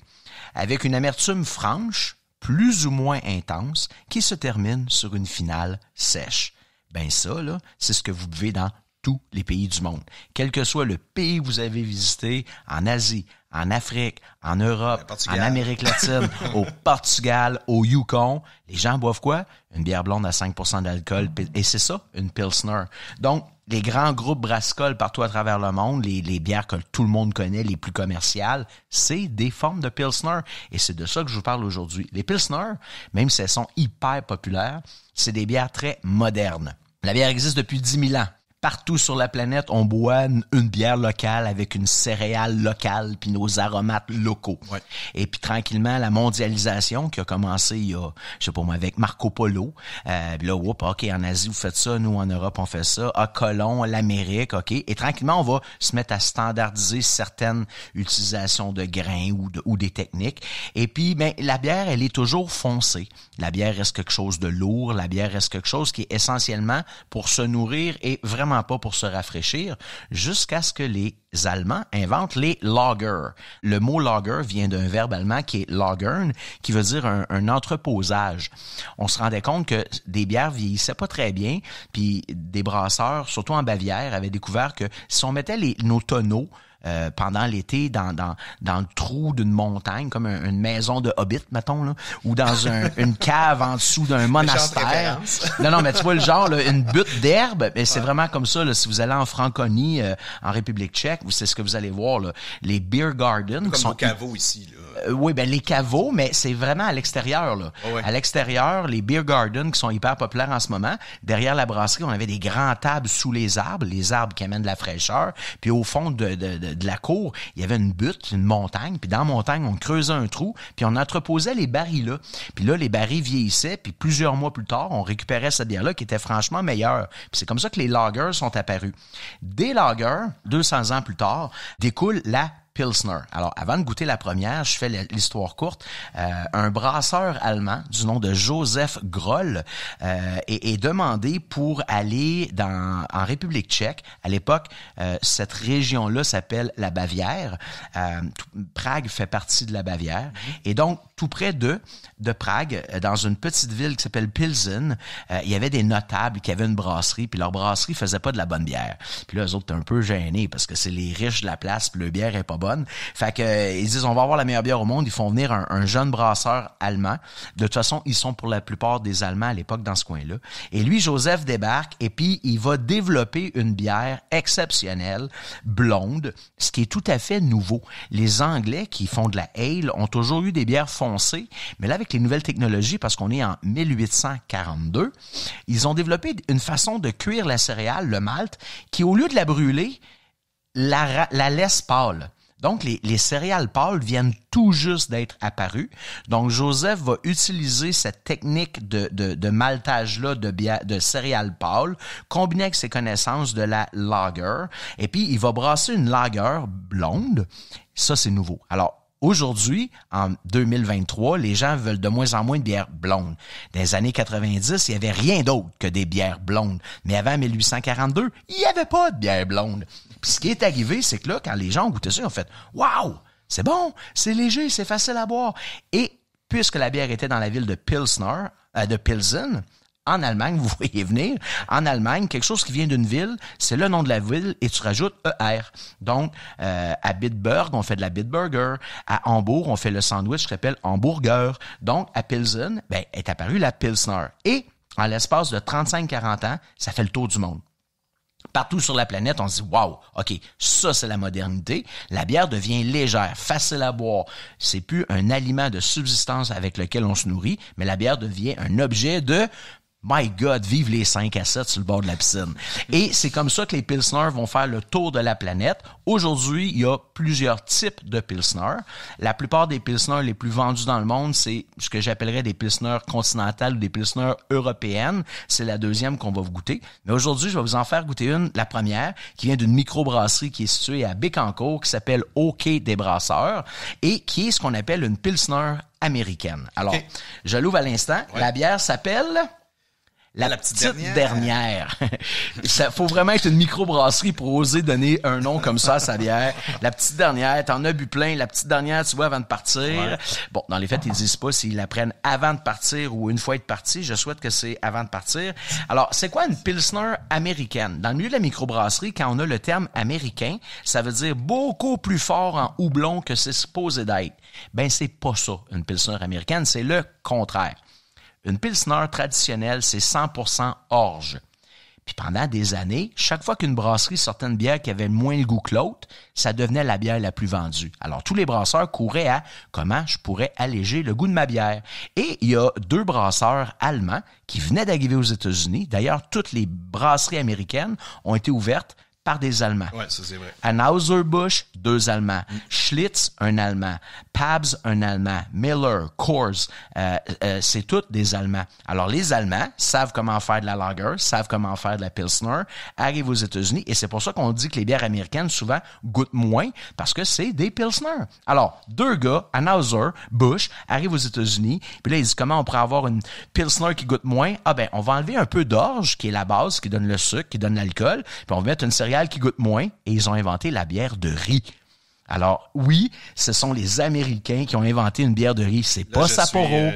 avec une amertume franche, plus ou moins intense, qui se termine sur une finale sèche. Ben ça, là, c'est ce que vous buvez dans tous les pays du monde. Quel que soit le pays que vous avez visité, en Asie, en Afrique, en Europe, en Amérique latine, au Portugal, au Yukon, les gens boivent quoi? Une bière blonde à 5 d'alcool. Et c'est ça, une Pilsner. Donc, les grands groupes brassicoles partout à travers le monde, les, les, bières que tout le monde connaît, les plus commerciales, c'est des formes de Pilsner. Et c'est de ça que je vous parle aujourd'hui. Les Pilsner, même si elles sont hyper populaires, c'est des bières très modernes. La bière existe depuis 10 000 ans partout sur la planète, on boit une, bière locale avec une céréale locale puis nos aromates locaux. Ouais. Et puis tranquillement, la mondialisation qui a commencé il y a, je sais pas moi, avec Marco Polo. Euh, là, OK, en Asie, vous faites ça. Nous, en Europe, on fait ça. À Colomb, l'Amérique, OK. Et tranquillement, on va se mettre à standardiser certaines utilisations de grains ou, de, ou des techniques. Et puis, ben, la bière, elle est toujours foncée. La bière reste quelque chose de lourd. La bière reste quelque chose qui est essentiellement pour se nourrir et vraiment pas pour se rafraîchir jusqu'à ce que les Allemands inventent les lagers. Le mot lager vient d'un verbe allemand qui est lagern, qui veut dire un, entreposage. On se rendait compte que des bières vieillissaient pas très bien, puis des brasseurs, surtout en Bavière, avaient découvert que si on mettait les, nos tonneaux euh, pendant l'été dans, dans, dans le trou d'une montagne, comme une maison de hobbit, mettons, là, ou dans une cave en dessous d'un monastère. non, non, mais tu vois le genre, une butte d'herbe, mais c'est vraiment comme ça. si vous allez en Franconie, euh, en République tchèque, c'est ce que vous allez voir, les beer gardens. Comme caveau ici. Là. Euh, oui, ben les caveaux, mais c'est vraiment à l'extérieur. Là. Oh, à l'extérieur, les beer gardens qui sont hyper populaires en ce moment. Derrière la brasserie, on avait des grands tables sous les arbres, les arbres qui amènent de la fraîcheur. Puis au fond de, la cour, il y avait une butte, une montagne. Puis dans la montagne, on creusait un trou, puis on entreposait les barils là. Puis là, les barils vieillissaient, puis plusieurs mois plus tard, on récupérait cette bière-là qui était franchement meilleure. Puis c'est comme ça que les lagers sont apparus. Des lagers, 200 ans plus tard, découle la alors, avant de goûter la première, je fais l'histoire courte. Euh, un brasseur allemand du nom de Joseph Groll euh, est, demandé pour aller dans, en République tchèque. À l'époque, euh, cette région-là s'appelle la Bavière. Prague fait partie de la Bavière. Mm-hmm. Et donc, tout près de, de Prague, euh, dans une petite ville qui s'appelle Pilsen, euh, il y avait des notables qui avaient une brasserie, puis leur brasserie faisait pas de la bonne bière. Puis là, eux autres étaient un peu gênés parce que c'est les riches de la place, puis leur bière est pas bonne. Fait que euh, ils disent on va avoir la meilleure bière au monde, ils font venir un, jeune brasseur allemand. De toute façon, ils sont pour la plupart des Allemands à l'époque dans ce coin-là. Et lui, Joseph débarque et puis il va développer une bière exceptionnelle, blonde, ce qui est tout à fait nouveau. Les Anglais qui font de la ale ont toujours eu des bières fondées mais là, avec les nouvelles technologies, parce qu'on est en 1842, ils ont développé une façon de cuire la céréale, le malt, qui, au lieu de la brûler, la, laisse pâle. Donc, les, céréales pâles viennent tout juste d'être apparues. Donc, Joseph va utiliser cette technique de, maltage-là de, céréales pâles, combinée avec ses connaissances de la lager. Et puis, il va brasser une lager blonde. Ça, c'est nouveau. Alors, Aujourd'hui, en 2023, les gens veulent de moins en moins de bières blondes. Dans les années 90, il n'y avait rien d'autre que des bières blondes. Mais avant 1842, il n'y avait pas de bières blonde. Puis ce qui est arrivé, c'est que là, quand les gens ont goûté ça, ils ont fait « Wow! C'est bon! C'est léger! C'est facile à boire! » Et puisque la bière était dans la ville de Pilsner, euh, de Pilsen, en Allemagne, vous voyez venir, en Allemagne, quelque chose qui vient d'une ville, c'est le nom de la ville et tu rajoutes ER. Donc, euh, à Bitburg, on fait de la Bitburger. À Hambourg, on fait le sandwich je rappelle, Hamburger. Donc, à Pilsen, ben, est apparue la Pilsner. Et, en l'espace de 35-40 ans, ça fait le tour du monde. Partout sur la planète, on se dit Wow, OK, ça c'est la modernité. La bière devient légère, facile à boire. C'est plus un aliment de subsistance avec lequel on se nourrit, mais la bière devient un objet de My God, vive les 5 à 7 sur le bord de la piscine. Et c'est comme ça que les Pilsner vont faire le tour de la planète. Aujourd'hui, il y a plusieurs types de Pilsner. La plupart des Pilsner les plus vendus dans le monde, c'est ce que j'appellerais des Pilsner continentales ou des Pilsner européennes. C'est la deuxième qu'on va vous goûter. Mais aujourd'hui, je vais vous en faire goûter une, la première, qui vient d'une microbrasserie qui est située à Bécancour, qui s'appelle OK des Brasseurs, et qui est ce qu'on appelle une Pilsner américaine. Alors, je l'ouvre à l'instant. La bière s'appelle... La, petite, dernière. ça faut vraiment être une microbrasserie pour oser donner un nom comme ça à sa bière. La petite dernière, t'en as bu plein. La petite dernière, tu vois, avant de partir. Bon, dans les faits, ils disent pas s'ils la prennent avant de partir ou une fois être parti. Je souhaite que c'est avant de partir. Alors, c'est quoi une Pilsner américaine? Dans le milieu de la microbrasserie, quand on a le terme américain, ça veut dire beaucoup plus fort en houblon que c'est supposé d'être. Ben, c'est pas ça, une Pilsner américaine. C'est le contraire. Une pilsner traditionnelle, c'est 100% orge. Puis pendant des années, chaque fois qu'une brasserie sortait une bière qui avait moins le goût que l'autre, ça devenait la bière la plus vendue. Alors tous les brasseurs couraient à comment je pourrais alléger le goût de ma bière. Et il y a deux brasseurs allemands qui venaient d'arriver aux États-Unis. D'ailleurs, toutes les brasseries américaines ont été ouvertes des Allemands. Ouais, ça c'est vrai. busch deux Allemands. Mm. Schlitz, un Allemand. Pabs, un Allemand. Miller, Coors, euh, euh, c'est tout des Allemands. Alors les Allemands savent comment faire de la lager, savent comment faire de la pilsner, arrivent aux États-Unis et c'est pour ça qu'on dit que les bières américaines souvent goûtent moins parce que c'est des pilsner. Alors deux gars, Anheuser, Bush, arrivent aux États-Unis, puis là ils disent comment on pourrait avoir une pilsner qui goûte moins Ah ben on va enlever un peu d'orge qui est la base, qui donne le sucre, qui donne l'alcool, puis on va mettre une céréale qui goûtent moins et ils ont inventé la bière de riz. Alors oui, ce sont les Américains qui ont inventé une bière de riz. C'est pas Sapporo. Euh,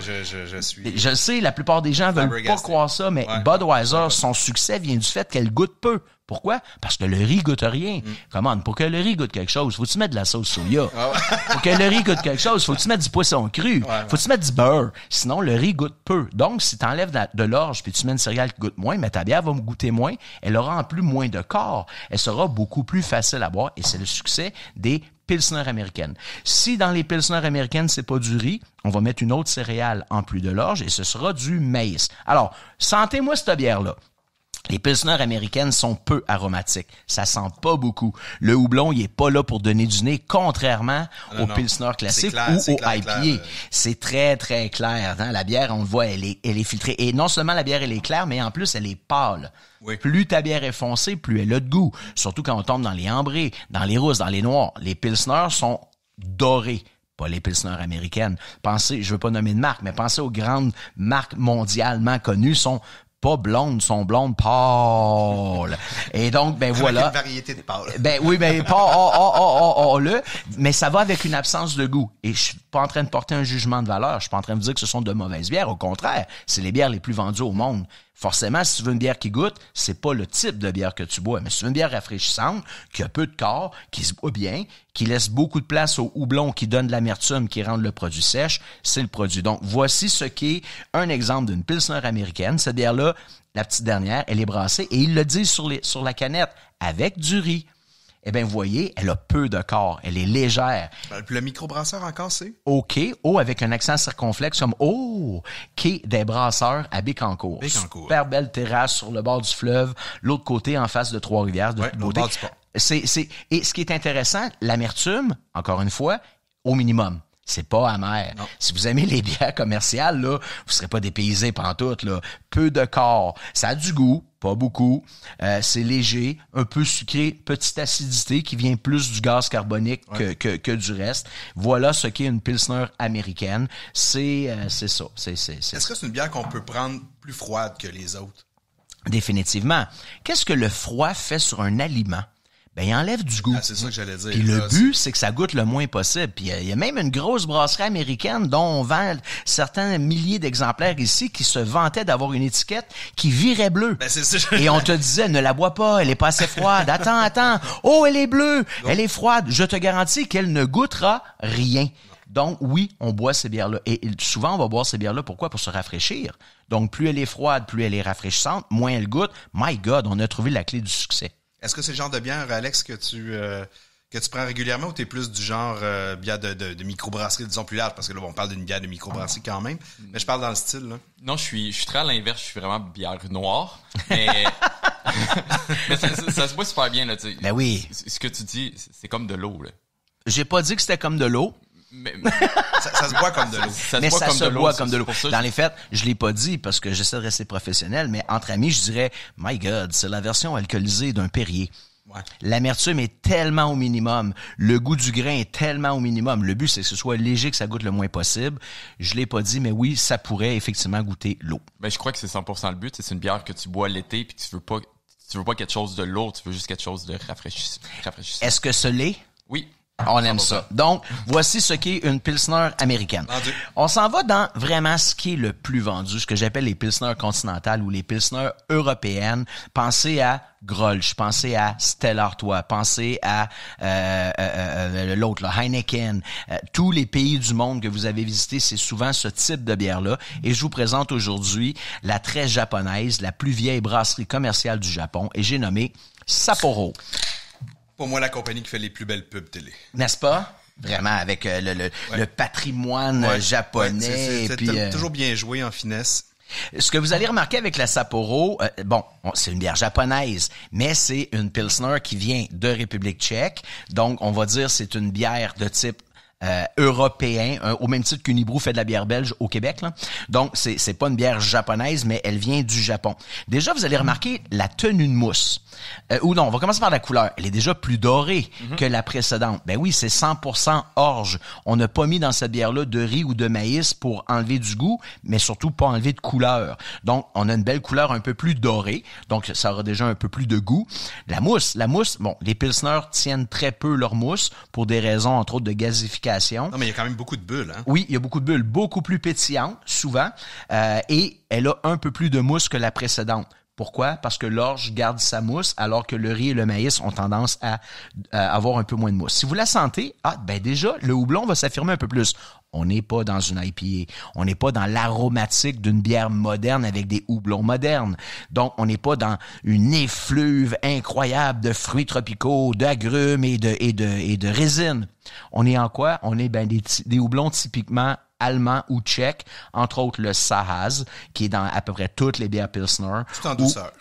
je, sais, la plupart des gens veulent pas croire ça, mais Budweiser, son succès vient du fait qu'elle goûte peu. Pourquoi? Parce que le riz goûte rien. Mm. Commande, pour que le riz goûte quelque chose, faut-tu mettre de la sauce soya. Ah pour que le riz goûte quelque chose, faut-tu mettre du poisson cru. Faut-tu mettre du beurre. Sinon, le riz goûte peu. Donc, si tu enlèves de l'orge puis tu mets une céréale qui goûte moins, mais ta bière va me goûter moins. Elle aura en plus moins de corps. Elle sera beaucoup plus facile à boire et c'est le succès des pilsner américaines. Si dans les pilsner américaines, c'est pas du riz, on va mettre une autre céréale en plus de l'orge et ce sera du maïs. Alors, sentez-moi cette bière-là. Les pilsners américaines sont peu aromatiques. Ça sent pas beaucoup. Le houblon, il est pas là pour donner du nez, contrairement aux classiques ou aux C'est très, très clair. Hein? La bière, on le voit, elle est, elle est filtrée. Et non seulement la bière, elle est claire, mais en plus, elle est pâle. Plus ta bière est foncée, plus elle a de goût. Surtout quand on tombe dans les ambrés, dans les rousses, dans les noirs. Les pilsners sont dorés pas les pilsners américaines. Pensez, je veux pas nommer de marque, mais pensez aux grandes marques mondialement connues, sont pas blondes, sont blondes Paul Et donc, ben voilà. une variété de Ben oui, ben pas oh oh, oh, oh, oh, le, mais ça va avec une absence de goût. Et je suis pas en train de porter un jugement de valeur. Je suis pas en train de vous dire que ce sont de mauvaises bières. Au contraire, c'est les bières les plus vendues au monde. Forcément, si tu veux une bière qui goûte, c'est pas le type de bière que tu bois, mais si tu veux une bière rafraîchissante, qui a peu de corps, qui se boit bien, qui laisse beaucoup de place au houblon, qui donne de l'amertume, qui rend le produit sèche, c'est le produit. Donc, voici ce qui est un exemple d'une pilsner américaine. Cette bière-là, la petite dernière, elle est brassée et ils le disent sur la canette, avec du riz, eh bien, voyez, elle a peu de corps, elle est légère. Ben, le microbrasseur encore, c'est? OK, O avec un accent circonflexe comme Oh! Quai des brasseurs à Bécancour. Bécancour. Super belle terrasse sur le bord du fleuve, l'autre côté en face de Trois-Rivières, de C'est Et ce qui est intéressant, l'amertume, encore une fois, au minimum. C'est pas amer. Si vous aimez les bières commerciales, là, vous serez pas dépaysé pantoute, là. Peu de corps. Ça a du goût, pas beaucoup. Euh, c'est léger, un peu sucré, petite acidité qui vient plus du gaz carbonique que, que, du reste. Voilà ce qu'est une Pilsner américaine. C'est, euh, c'est ça. Est-ce que c'est une bière qu'on peut prendre plus froide que les autres? Définitivement. Qu'est-ce que le froid fait sur un aliment? ben il enlève du goût. Ah, c'est ça que j'allais dire. le but, c'est que ça goûte le moins possible. Puis euh, il y, a même une grosse brasserie américaine dont on vend certains milliers d'exemplaires ici qui se vantaient d'avoir une étiquette qui virait bleu. Ben, Et on te disait, ne la bois pas, elle est pas assez froide. Attends, attends. Oh, elle est bleue, elle est froide. Je te garantis qu'elle ne goûtera rien. Donc, oui, on boit ces bières-là. Et souvent, on va boire ces bières-là. Pourquoi? Pour se rafraîchir. Donc, plus elle est froide, plus elle est rafraîchissante, moins elle goûte. My God, on a trouvé la clé du succès. Est-ce que c'est le genre de bière, Alex, que tu euh, que tu prends régulièrement ou t'es es plus du genre euh, bière de, de, microbrasserie, disons plus large, parce que là, on parle d'une bière de microbrasserie quand même, mais je parle dans le style. Non, je suis, je suis très à l'inverse, je suis vraiment bière noire, mais, ça, se boit super bien. Là, ben oui. Ce que tu dis, c'est comme de l'eau. Je J'ai pas dit que c'était comme de l'eau. Mais, ça, se boit comme de l'eau. mais ça se boit comme de l'eau. Dans les faits, je l'ai pas dit parce que j'essaie de rester professionnel, mais entre amis, je dirais, my God, c'est la version alcoolisée d'un Perrier. L'amertume est tellement au minimum. Le goût du grain est tellement au minimum. Le but, c'est que ce soit léger, que ça goûte le moins possible. Je l'ai pas dit, mais oui, ça pourrait effectivement goûter l'eau. Mais ben, je crois que c'est 100% le but. C'est une bière que tu bois l'été puis tu veux pas, tu veux pas quelque chose de lourd, tu veux juste quelque chose de rafraîchissant. Est-ce que ce l'est? Oui. On aime ah, ça. Ben. Donc, voici ce qu'est une Pilsner américaine. On s'en va dans vraiment ce qui est le plus vendu, ce que j'appelle les Pilsner continentales ou les Pilsner européennes. Pensez à Grolsch, pensez à Stella Artois, pensez à euh, euh, euh, euh l'autre, Heineken. tous les pays du monde que vous avez visités, c'est souvent ce type de bière-là. Et je vous présente aujourd'hui la très japonaise, la plus vieille brasserie commerciale du Japon, et j'ai nommé Sapporo. Pour moi, la compagnie qui fait les plus belles pubs télé. N'est-ce pas? Vraiment, avec euh, le, patrimoine euh, japonais. c'est, euh, toujours bien joué en finesse. Ce que vous allez remarquer avec la Sapporo, bon, c'est une bière japonaise, mais c'est une Pilsner qui vient de République tchèque. Donc, on va dire c'est une bière de type euh, européen, au même titre qu'une Hibru fait de la bière belge au Québec. Donc, c'est c'est pas une bière japonaise, mais elle vient du Japon. Déjà, vous allez remarquer la tenue de mousse. Euh, ou non, on va commencer par la couleur. Elle est déjà plus dorée mhm. que la précédente. Ben oui, c'est 100% orge. On n'a pas mis dans cette bière-là de riz ou de maïs pour enlever du goût, mais surtout pas enlever de couleur. Donc, on a une belle couleur un peu plus dorée. Donc, ça aura déjà un peu plus de goût. La mousse, la mousse, bon, les pilsners tiennent très peu leur mousse pour des raisons, entre autres, de gazification non, mais il y a quand même beaucoup de bulles. Hein. Oui, il y a beaucoup de bulles, beaucoup plus pétillantes souvent, euh, et elle a un peu plus de mousse que la précédente. Pourquoi? Parce que l'orge garde sa mousse, alors que le riz et le maïs ont tendance à, avoir un peu moins de mousse. Si vous la sentez, ah, ben déjà, le houblon va s'affirmer un peu plus. On n'est pas dans une IPA. On n'est pas dans l'aromatique d'une bière moderne avec des houblons modernes. Donc, on n'est pas dans une effluve incroyable de fruits tropicaux, d'agrumes et de, et de, et de résine. On est en quoi? On est ben des, des houblons typiquement allemand ou tchèque, entre autres le Sahaz, qui est dans à peu près toutes les bières Pilsner. Tout en douceur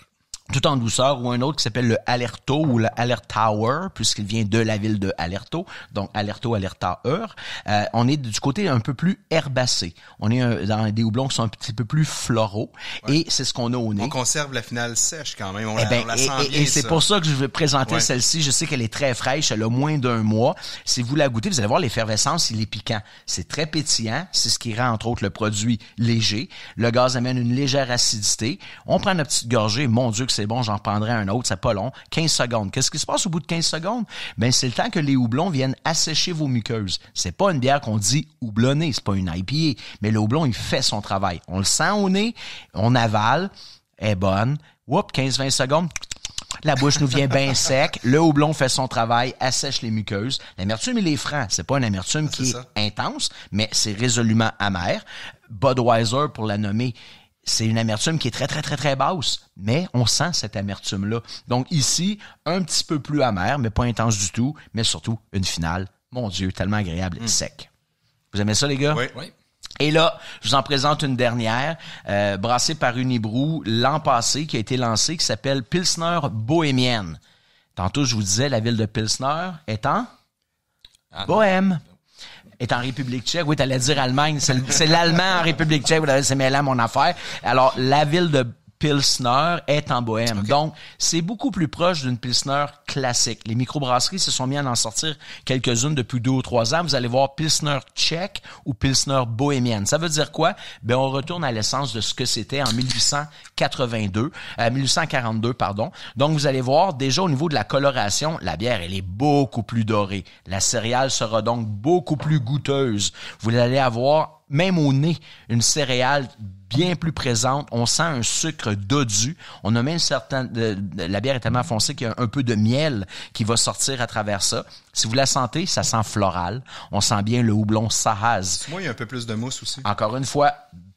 tout en douceur, ou un autre qui s'appelle le Alerto ou le Alert Tower, puisqu'il vient de la ville de Alerto, donc Alerto, Alerta Heure. Euh, on est du côté un peu plus herbacé. On est euh, dans des houblons qui sont un petit peu plus floraux, et c'est ce qu'on a au nez. On conserve la finale sèche quand même, on, eh la, ben, sent et, Et c'est pour ça que je vais présenter celle-ci. Je sais qu'elle est très fraîche, elle a moins d'un mois. Si vous la goûtez, vous allez voir l'effervescence, il est piquant. C'est très pétillant, c'est ce qui rend entre autres le produit léger. Le gaz amène une légère acidité. On prend notre petite gorgée, mon Dieu c'est bon, j'en prendrai un autre, c'est pas long. 15 secondes. Qu'est-ce qui se passe au bout de 15 secondes? Ben, c'est le temps que les houblons viennent assécher vos muqueuses. C'est pas une bière qu'on dit houblonnée, c'est pas une IPA, mais le houblon, il fait son travail. On le sent au nez, on avale, est bonne. Oups, 15-20 secondes, la bouche nous vient bien sec. Le houblon fait son travail, assèche les muqueuses. L'amertume, il est franc. C'est pas une amertume qui est intense, mais c'est résolument amer. Budweiser, pour la nommer, c'est une amertume qui est très, très, très, très basse, mais on sent cette amertume-là. Donc ici, un petit peu plus amer, mais pas intense du tout, mais surtout une finale, mon Dieu, tellement agréable et hmm. sec. Vous aimez ça, les gars? Oui, oui. Et là, je vous en présente une dernière, euh, brassée par Unibrou l'an passé, qui a été lancée, qui s'appelle Pilsner Bohémienne. Tantôt, je vous disais, la ville de Pilsner est en ah Bohème est en République tchèque. Oui, t'allais dire Allemagne. C'est l'Allemand en République tchèque. C'est mêlant mon affaire. Alors, la ville de Pilsner est en Bohème. Donc, c'est beaucoup plus proche d'une Pilsner classique. Les microbrasseries se sont mis à en sortir quelques-unes depuis deux ou trois ans. Vous allez voir Pilsner tchèque ou Pilsner bohémienne. Ça veut dire quoi? Ben, on retourne à l'essence de ce que c'était en 1882, 1842, euh, pardon. Donc, vous allez voir, déjà au niveau de la coloration, la bière, elle est beaucoup plus dorée. La céréale sera donc beaucoup plus goûteuse. Vous allez avoir même au nez, une céréale bien plus présente. On sent un sucre dodu. On a même certains... la bière est tellement foncée qu'il y a un, peu de miel qui va sortir à travers ça. Si vous la sentez, ça sent floral. On sent bien le houblon sahaz. Moi, il y a un peu plus de mousse aussi. Encore une fois,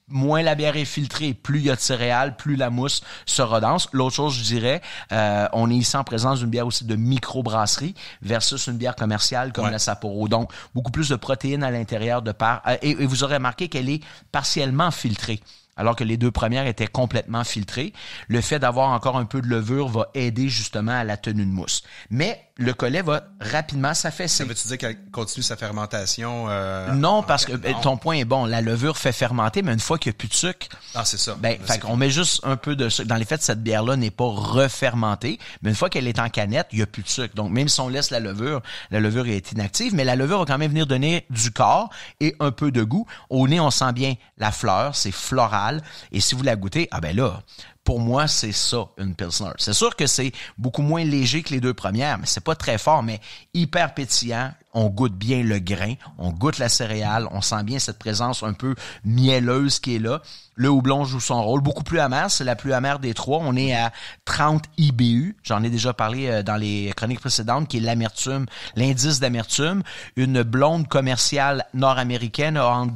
moins la bière est filtrée, plus il y a de céréales, plus la mousse se redense. L'autre chose, je dirais, euh, on est ici en présence d'une bière aussi de microbrasserie versus une bière commerciale comme la Sapporo. Donc, beaucoup plus de protéines à l'intérieur de part. Euh, et, vous aurez remarqué qu'elle est partiellement filtrée alors que les deux premières étaient complètement filtrées. Le fait d'avoir encore un peu de levure va aider justement à la tenue de mousse. Mais le collet va rapidement s'affaisser. Ça veut-tu dire qu'elle continue sa fermentation? Euh, non, parce que ben, ton point est bon. La levure fait fermenter, mais une fois qu'il n'y a plus de sucre, ah, c'est ça. Ben, ben qu'on met juste un peu de sucre. Dans les faits, cette bière-là n'est pas refermentée, mais une fois qu'elle est en canette, il n'y a plus de sucre. Donc, même si on laisse la levure, la levure est inactive, mais la levure va quand même venir donner du corps et un peu de goût. Au nez, on sent bien la fleur, c'est floral et si vous la goûtez, ah ben là, pour moi, c'est ça, une Pilsner. C'est sûr que c'est beaucoup moins léger que les deux premières, mais c'est pas très fort, mais hyper pétillant. On goûte bien le grain, on goûte la céréale, on sent bien cette présence un peu mielleuse qui est là. Le houblon joue son rôle. Beaucoup plus amère, c'est la plus amère des trois. On est à 30 IBU. J'en ai déjà parlé euh, dans les chroniques précédentes, qui est l'amertume, l'indice d'amertume. Une blonde commerciale nord-américaine a entre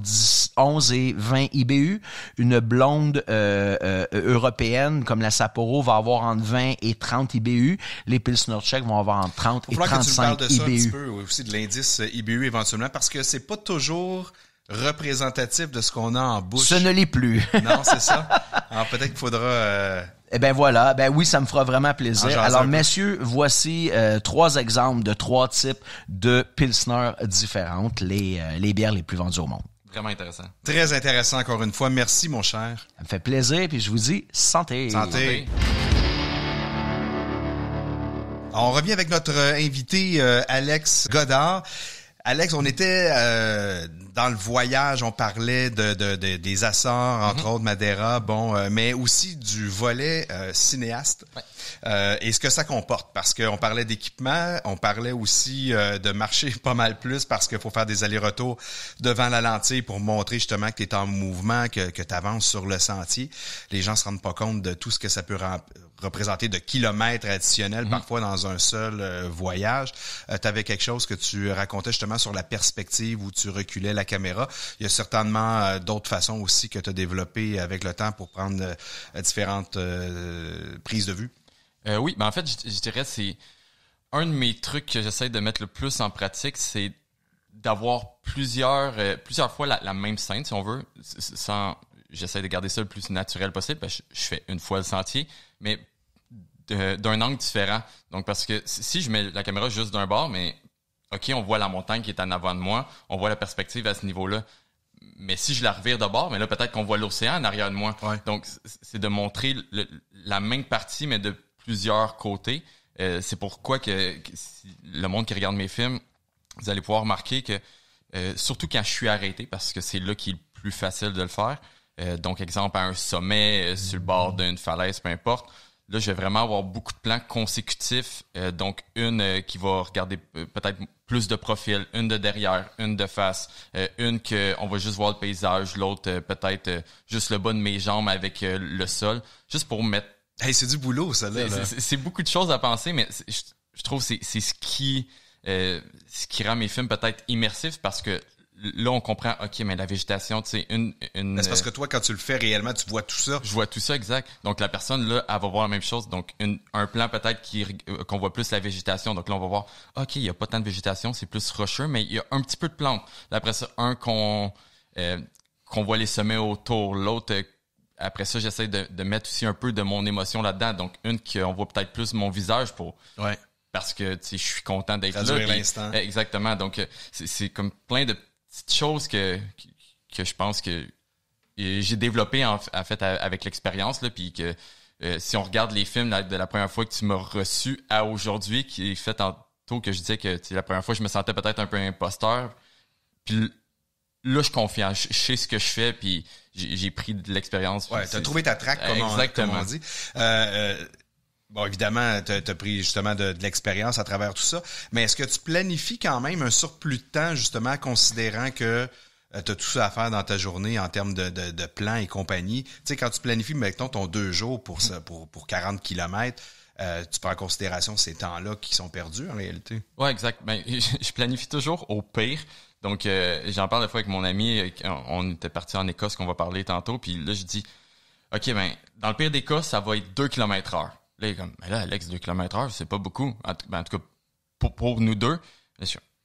11 et 20 IBU. Une blonde euh, euh, européenne, comme la Sapporo, va avoir entre 20 et 30 IBU. Les Pilsner tchèques vont avoir entre 30 et 35 que tu me parles de ça Un petit peu, aussi de l'indice IBU éventuellement, parce que c'est pas toujours représentatif de ce qu'on a en bouche. Ce ne l'est plus. non, c'est ça. Alors ah, peut-être qu'il faudra... Euh, eh bien voilà, ben oui, ça me fera vraiment plaisir. Alors messieurs, voici euh, trois exemples de trois types de pilsner différentes, les, euh, les bières les plus vendues au monde. Vraiment intéressant. Très intéressant encore une fois. Merci mon cher. Ça me fait plaisir, puis je vous dis santé. Santé. On revient avec notre invité Alex Godard. Alex, on était dans le voyage, on parlait de, des Açores, entre mhm. autres Madeira, bon, euh, mais aussi du volet euh, cinéaste euh, et ce que ça comporte, parce qu'on parlait d'équipement, on parlait aussi de marcher pas mal plus parce qu'il faut faire des allers-retours devant la lentille pour montrer justement que tu es en mouvement, que, que tu avances sur le sentier. Les gens se rendent pas compte de tout ce que ça peut représenté de kilomètres additionnels mhm. parfois dans un seul euh, voyage. Euh, tu avais quelque chose que tu racontais justement sur la perspective où tu reculais la caméra. Il y a certainement euh, d'autres façons aussi que tu as développées avec le temps pour prendre différentes prises de vue. oui, mais ben, en fait, je, dirais c'est un de mes trucs que j'essaie de mettre le plus en pratique, c'est d'avoir plusieurs plusieurs fois la, même scène si on veut sans j'essaie de garder ça le plus naturel possible parce je, je fais une fois le sentier mais euh, d'un angle différent. Donc, parce que si je mets la caméra juste d'un bord, mais OK, on voit la montagne qui est en avant de moi, on voit la perspective à ce niveau-là. Mais si je la revire de bord, mais là, peut-être qu'on voit l'océan en arrière de moi. Donc, c'est de montrer la même partie, mais de plusieurs côtés. Euh, c'est pourquoi que, le monde qui regarde mes films, vous allez pouvoir remarquer que, euh, surtout quand je suis arrêté, parce que c'est là qu'il est le plus facile de le faire, donc exemple à un sommet, sur le bord d'une falaise, peu importe, là, je vais vraiment avoir beaucoup de plans consécutifs. Euh, donc, une euh, qui va regarder euh, peut-être plus de profil, une de derrière, une de face, une que on va juste voir le paysage, l'autre peut-être juste le bas de mes jambes avec le sol, juste pour mettre. Hey, c'est du boulot, ça là. C'est beaucoup de choses à penser, mais je, trouve c'est c'est ce qui ce qui rend mes films peut-être immersifs parce que là, on comprend, OK, mais la végétation, tu sais, une... une c'est parce que toi, quand tu le fais réellement, tu vois tout ça. Je vois tout ça, exact. Donc, la personne, là, elle va voir la même chose. Donc, une, un plan peut-être qui, euh, qu'on voit plus la végétation. Donc, là, on va voir, OK, il n'y a pas tant de végétation, c'est plus rocheux, mais il y a un petit peu de plantes. après ça, un qu'on euh, qu'on voit les sommets autour, l'autre... Euh, après ça, j'essaie de, de, mettre aussi un peu de mon émotion là-dedans. Donc, une qu'on voit peut-être plus mon visage pour ouais parce que tu sais, je suis content d'être là. L'instant. Exactement. Donc, c'est comme plein de petite chose que, que, je pense que j'ai développé en, fait avec l'expérience, puis que euh, si on regarde les films de la première fois que tu m'as reçu à aujourd'hui, qui est fait tantôt que je disais que la première fois je me sentais peut-être un peu imposteur, puis là je suis confiant, je, sais ce que je fais, puis j'ai pris de l'expérience. Ouais, as trouvé ta traque, euh, comme, on, dit. Euh, Bon, évidemment, tu as pris justement de, l'expérience à travers tout ça, mais est-ce que tu planifies quand même un surplus de temps, justement, considérant que euh, tu as tout ça à faire dans ta journée en termes de, de, plans et compagnie? Tu sais, quand tu planifies, mettons, ton deux jours pour, ça, pour, pour 40 km, euh, tu prends en considération ces temps-là qui sont perdus en réalité. Oui, exact. Ben, je planifie toujours au pire. Donc, euh, j'en parle des fois avec mon ami. On était parti en Écosse, qu'on va parler tantôt. Puis là, je dis, OK, ben, dans le pire des cas, ça va être 2 km heure. Là, Alex, 2 km heure, c'est pas beaucoup. En, tout ben, cas, pour, nous deux.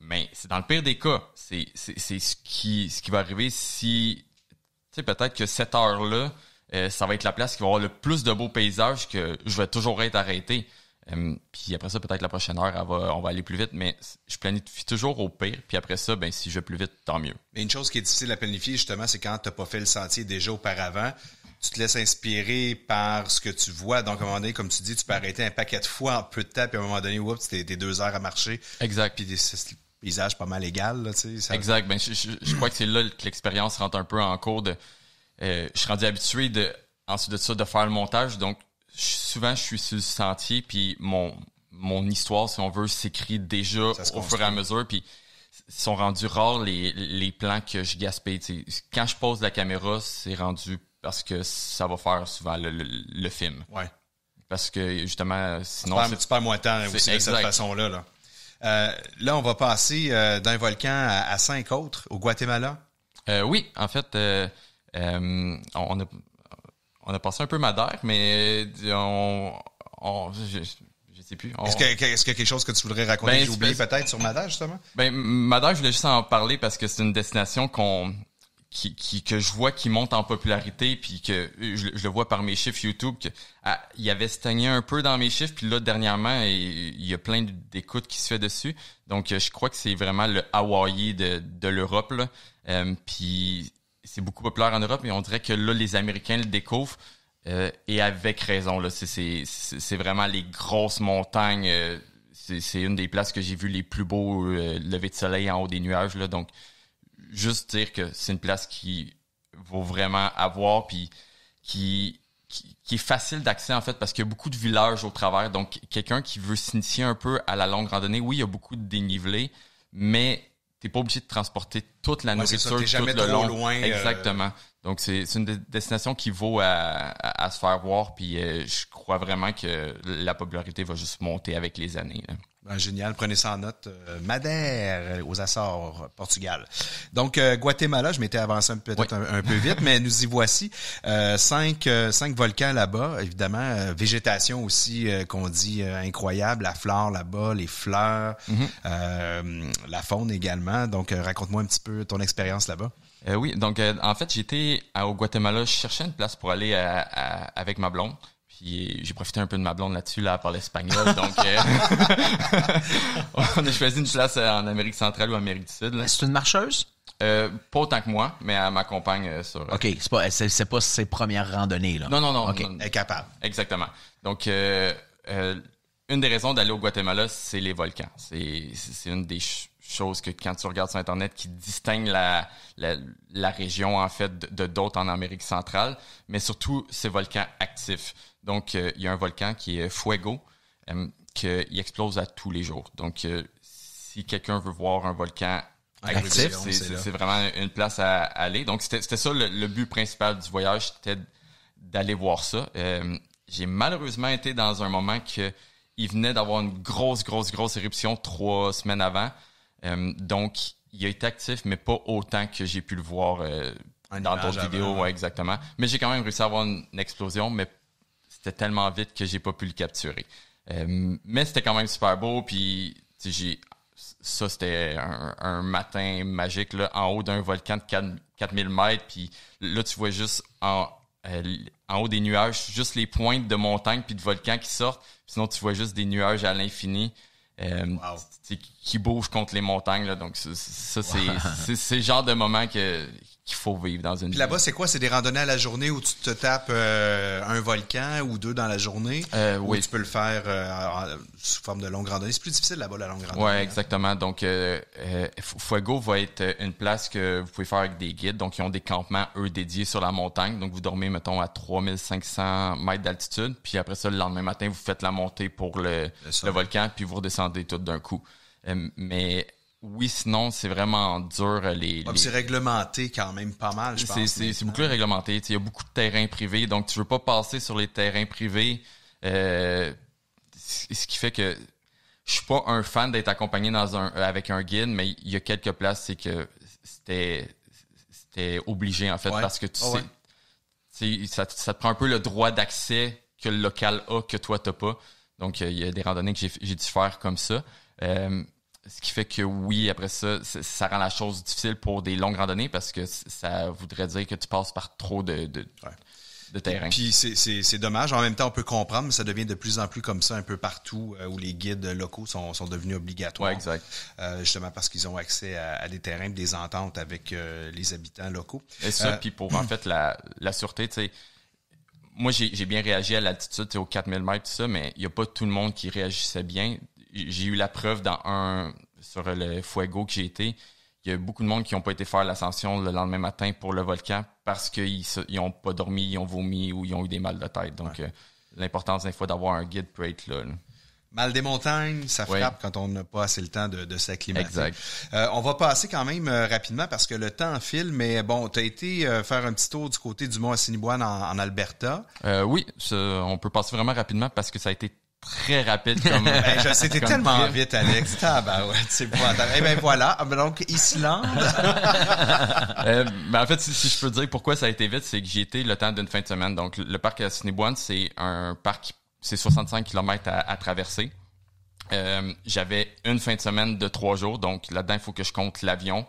Mais c'est dans le pire des cas. C'est, ce qui, va arriver si, tu sais, peut-être que cette heure-là, euh, ça va être la place qui va avoir le plus de beaux paysages que je vais toujours être arrêté. Euh, puis après ça, peut-être la prochaine heure, on va aller plus vite, mais je planifie toujours au pire. Puis après ça, ben, si je vais plus vite, tant mieux. Mais une chose qui est difficile à planifier, justement, c'est quand tu n'as pas fait le sentier déjà auparavant tu te laisses inspirer par ce que tu vois. Donc, à un moment donné, comme tu dis, tu peux arrêter un paquet de fois en peu de temps, puis à un moment donné, oups, t'es deux heures à marcher. Exact. Puis des paysages pas mal égal, tu sais. Exact. Ben, je, crois que c'est là que l'expérience rentre un peu en cours de. Euh, je suis rendu habitué de, ensuite de ça, de faire le montage. Donc, souvent, je suis sur le sentier, puis mon, mon histoire, si on veut, s'écrit déjà au fur et à mesure. Puis, sont rendus rares les, plans que je gaspille. quand je pose la caméra, c'est rendu parce que ça va faire souvent le, film. Ouais. Parce que justement, sinon. Tu perds, moins de temps aussi de cette façon-là. Euh, là. on va passer euh, d'un volcan à, cinq autres au Guatemala. Euh, oui, en fait, on, a, on a passé un peu Madère, mais on. je, ne sais plus. Est-ce qu'il y a quelque chose que tu voudrais raconter que ben, j'ai oublié peut-être sur Madère, justement? Ben, Madère, je voulais juste en parler parce que c'est une destination qu'on que je vois qui monte en popularité, puis que euh, je, le vois par mes chiffres YouTube, que y ah, avait stagné un peu dans mes chiffres, puis là dernièrement, il y a plein d'écoutes qui se fait dessus. Donc euh, je crois que c'est vraiment le Hawaii de, l'Europe. Euh, puis c'est beaucoup populaire en Europe, mais on dirait que là, les Américains le découvrent. et avec raison, là, c'est vraiment les grosses montagnes. c'est une des places que j'ai vu les plus beaux levées de soleil en haut des nuages. Là, donc, juste dire que c'est une place qui vaut vraiment avoir, puis qui, qui, est facile d'accès, en fait, parce qu'il y a beaucoup de villages au travers. Donc, quelqu'un qui veut s'initier un peu à la longue randonnée, oui, il y a beaucoup de dénivelé, mais tu n'es pas obligé de transporter toute la nourriture tout le long. Loin, euh, Exactement. Donc c'est une destination qui vaut euh, à, se faire voir. Puis euh, je crois vraiment que la popularité va juste monter avec les années. Ben, génial, prenez ça en note. Euh, Madère, euh, aux Açores, Portugal. Donc, euh, Guatemala, je m'étais avancé un, peu vite, mais nous y voici. cinq, volcans là-bas, évidemment. végétation aussi, qu'on dit incroyable. La flore là-bas, les fleurs, mhm. la faune également. Donc, raconte-moi un petit peu ton expérience là-bas. oui, donc en fait, j'étais au Guatemala, je cherchais une place pour aller avec ma blonde j'ai profité un peu de ma blonde là-dessus, là, par l'espagnol donc, euh, on a choisi une place euh, en Amérique centrale ou Amérique du Sud. C'est une marcheuse? Euh, pas autant que moi, mais elle m'accompagne sur. OK, c'est pas, c'est, pas ses premières randonnées, là. Non, non, non. OK, elle est capable. Exactement. Donc, une des raisons d'aller au Guatemala, c'est les volcans. C'est, une des choses que quand tu regardes sur Internet qui distingue la région, en fait, de, d'autres en Amérique centrale, mais surtout ces volcans actifs. Donc, euh, il y a un volcan qui est Fuego, euh, qui euh, explose à tous les jours. Donc, si quelqu'un veut voir un volcan ah, actif, c'est vraiment une place à, aller. Donc, c'était ça le, but principal du voyage, c'était d'aller voir ça. J'ai malheureusement été dans un moment que il venait d'avoir une grosse, grosse, grosse éruption trois semaines avant. donc, il a été actif, mais pas autant que j'ai pu le voir dans d'autres vidéos, exactement. Mais j'ai quand même réussi à avoir une, une explosion, mais c'était tellement vite que j'ai pas pu le capturer. Euh, mais c'était quand même super beau. Puis j'ai ça, c'était un, matin magique là, en haut d'un volcan de 4000 mètres. Puis là, tu vois juste en, euh, en haut des nuages, juste les pointes de montagne puis de volcans qui sortent. Sinon, tu vois juste des nuages à l'infini. Euh, qui bougent contre les montagnes. donc, ça, c'est, c'est, genre de moment que, qu'il faut vivre dans une. Puis là-bas, c'est quoi C'est des randonnées à la journée où tu te tapes euh, un volcan ou deux dans la journée. Euh, oui. Tu peux le faire euh, sous forme de longue randonnée. C'est plus difficile là-bas la longue randonnée. Ouais, hein. exactement. Donc, euh, Fuego va être une place que vous pouvez faire avec des guides. Donc, ils ont des campements eux dédiés sur la montagne. Donc, vous dormez mettons à 3500 mètres d'altitude. Puis après ça, le lendemain matin, vous faites la montée pour le, le volcan, puis vous redescendez tout d'un coup. mais oui, sinon, c'est vraiment dur. Euh, ah, les, C'est réglementé quand même pas mal, je C'est beaucoup réglementé. Il y a beaucoup de terrains privés, donc tu veux pas passer sur les terrains privés. Euh, ce qui fait que je suis pas un fan d'être accompagné euh, avec un guide, mais il y a quelques places, c'est que c'était obligé en fait parce que tu ah sais, ça, te prend un peu le droit d'accès que le local a que toi t'as pas. Donc il y a des randonnées que j'ai dû faire comme ça. Ce qui fait que oui, après ça, ça rend la chose difficile pour des longues randonnées parce que ça voudrait dire que tu passes par trop de, terrains. Puis c'est dommage. En même temps, on peut comprendre, mais ça devient de plus en plus comme ça un peu partout euh, où les guides locaux sont, devenus obligatoires. exact. Euh, justement parce qu'ils ont accès à, des terrains, des ententes avec euh, les habitants locaux. Et ça, puis pour en fait la, sûreté, tu sais moi, j'ai bien réagi à l'altitude, aux 4000 mètres, tout ça, mais il n'y a pas tout le monde qui réagissait bien j'ai eu la preuve dans un sur le Fuego que j'ai été. Il y a beaucoup de monde qui n'ont pas été faire l'ascension le lendemain matin pour le volcan parce qu'ils n'ont pas dormi, ils ont vomi ou ils ont eu des mal de tête. Donc, euh, l'importance des fois d'avoir un guide peut être là. Mal des montagnes, ça frappe quand on n'a pas assez le temps de, s'acclimater. Exact. Euh, on va passer quand même euh, rapidement parce que le temps file, mais bon, tu as été faire un petit tour du côté du mont Assiniboine en, Alberta. oui, on peut passer vraiment rapidement parce que ça a été très rapide comme euh, ben, tellement vite Alex ouais c'est bon eh ben voilà ah, ben, donc Islande euh, ben, en fait si, je peux dire pourquoi ça a été vite c'est que j'ai été le temps d'une fin de semaine donc le parc à Cinebuan, c'est un parc c'est 65 km à, traverser euh, j'avais une fin de semaine de trois jours donc là-dedans il faut que je compte l'avion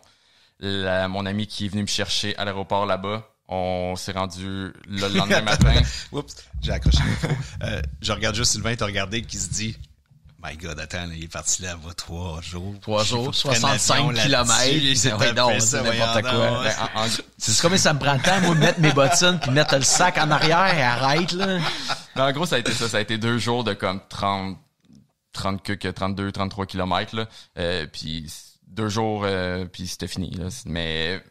mon ami qui est venu me chercher à l'aéroport là-bas on s'est rendu le lendemain matin. Oups, j'ai accroché le Euh, je regarde juste Sylvain t'as regardé qui se dit My God, attends, il est parti là-bas trois jours. Trois jours, 65 km. Ben c'est n'importe quoi. Ben, c'est comme ça me prend le temps, moi, de mettre mes bottines de mettre le sac en arrière et arrête, là. Mais en gros, ça a été ça. Ça a été deux jours de comme 30, 30 32, 33 km, là. Euh, puis deux jours, euh, puis c'était fini, là. Mais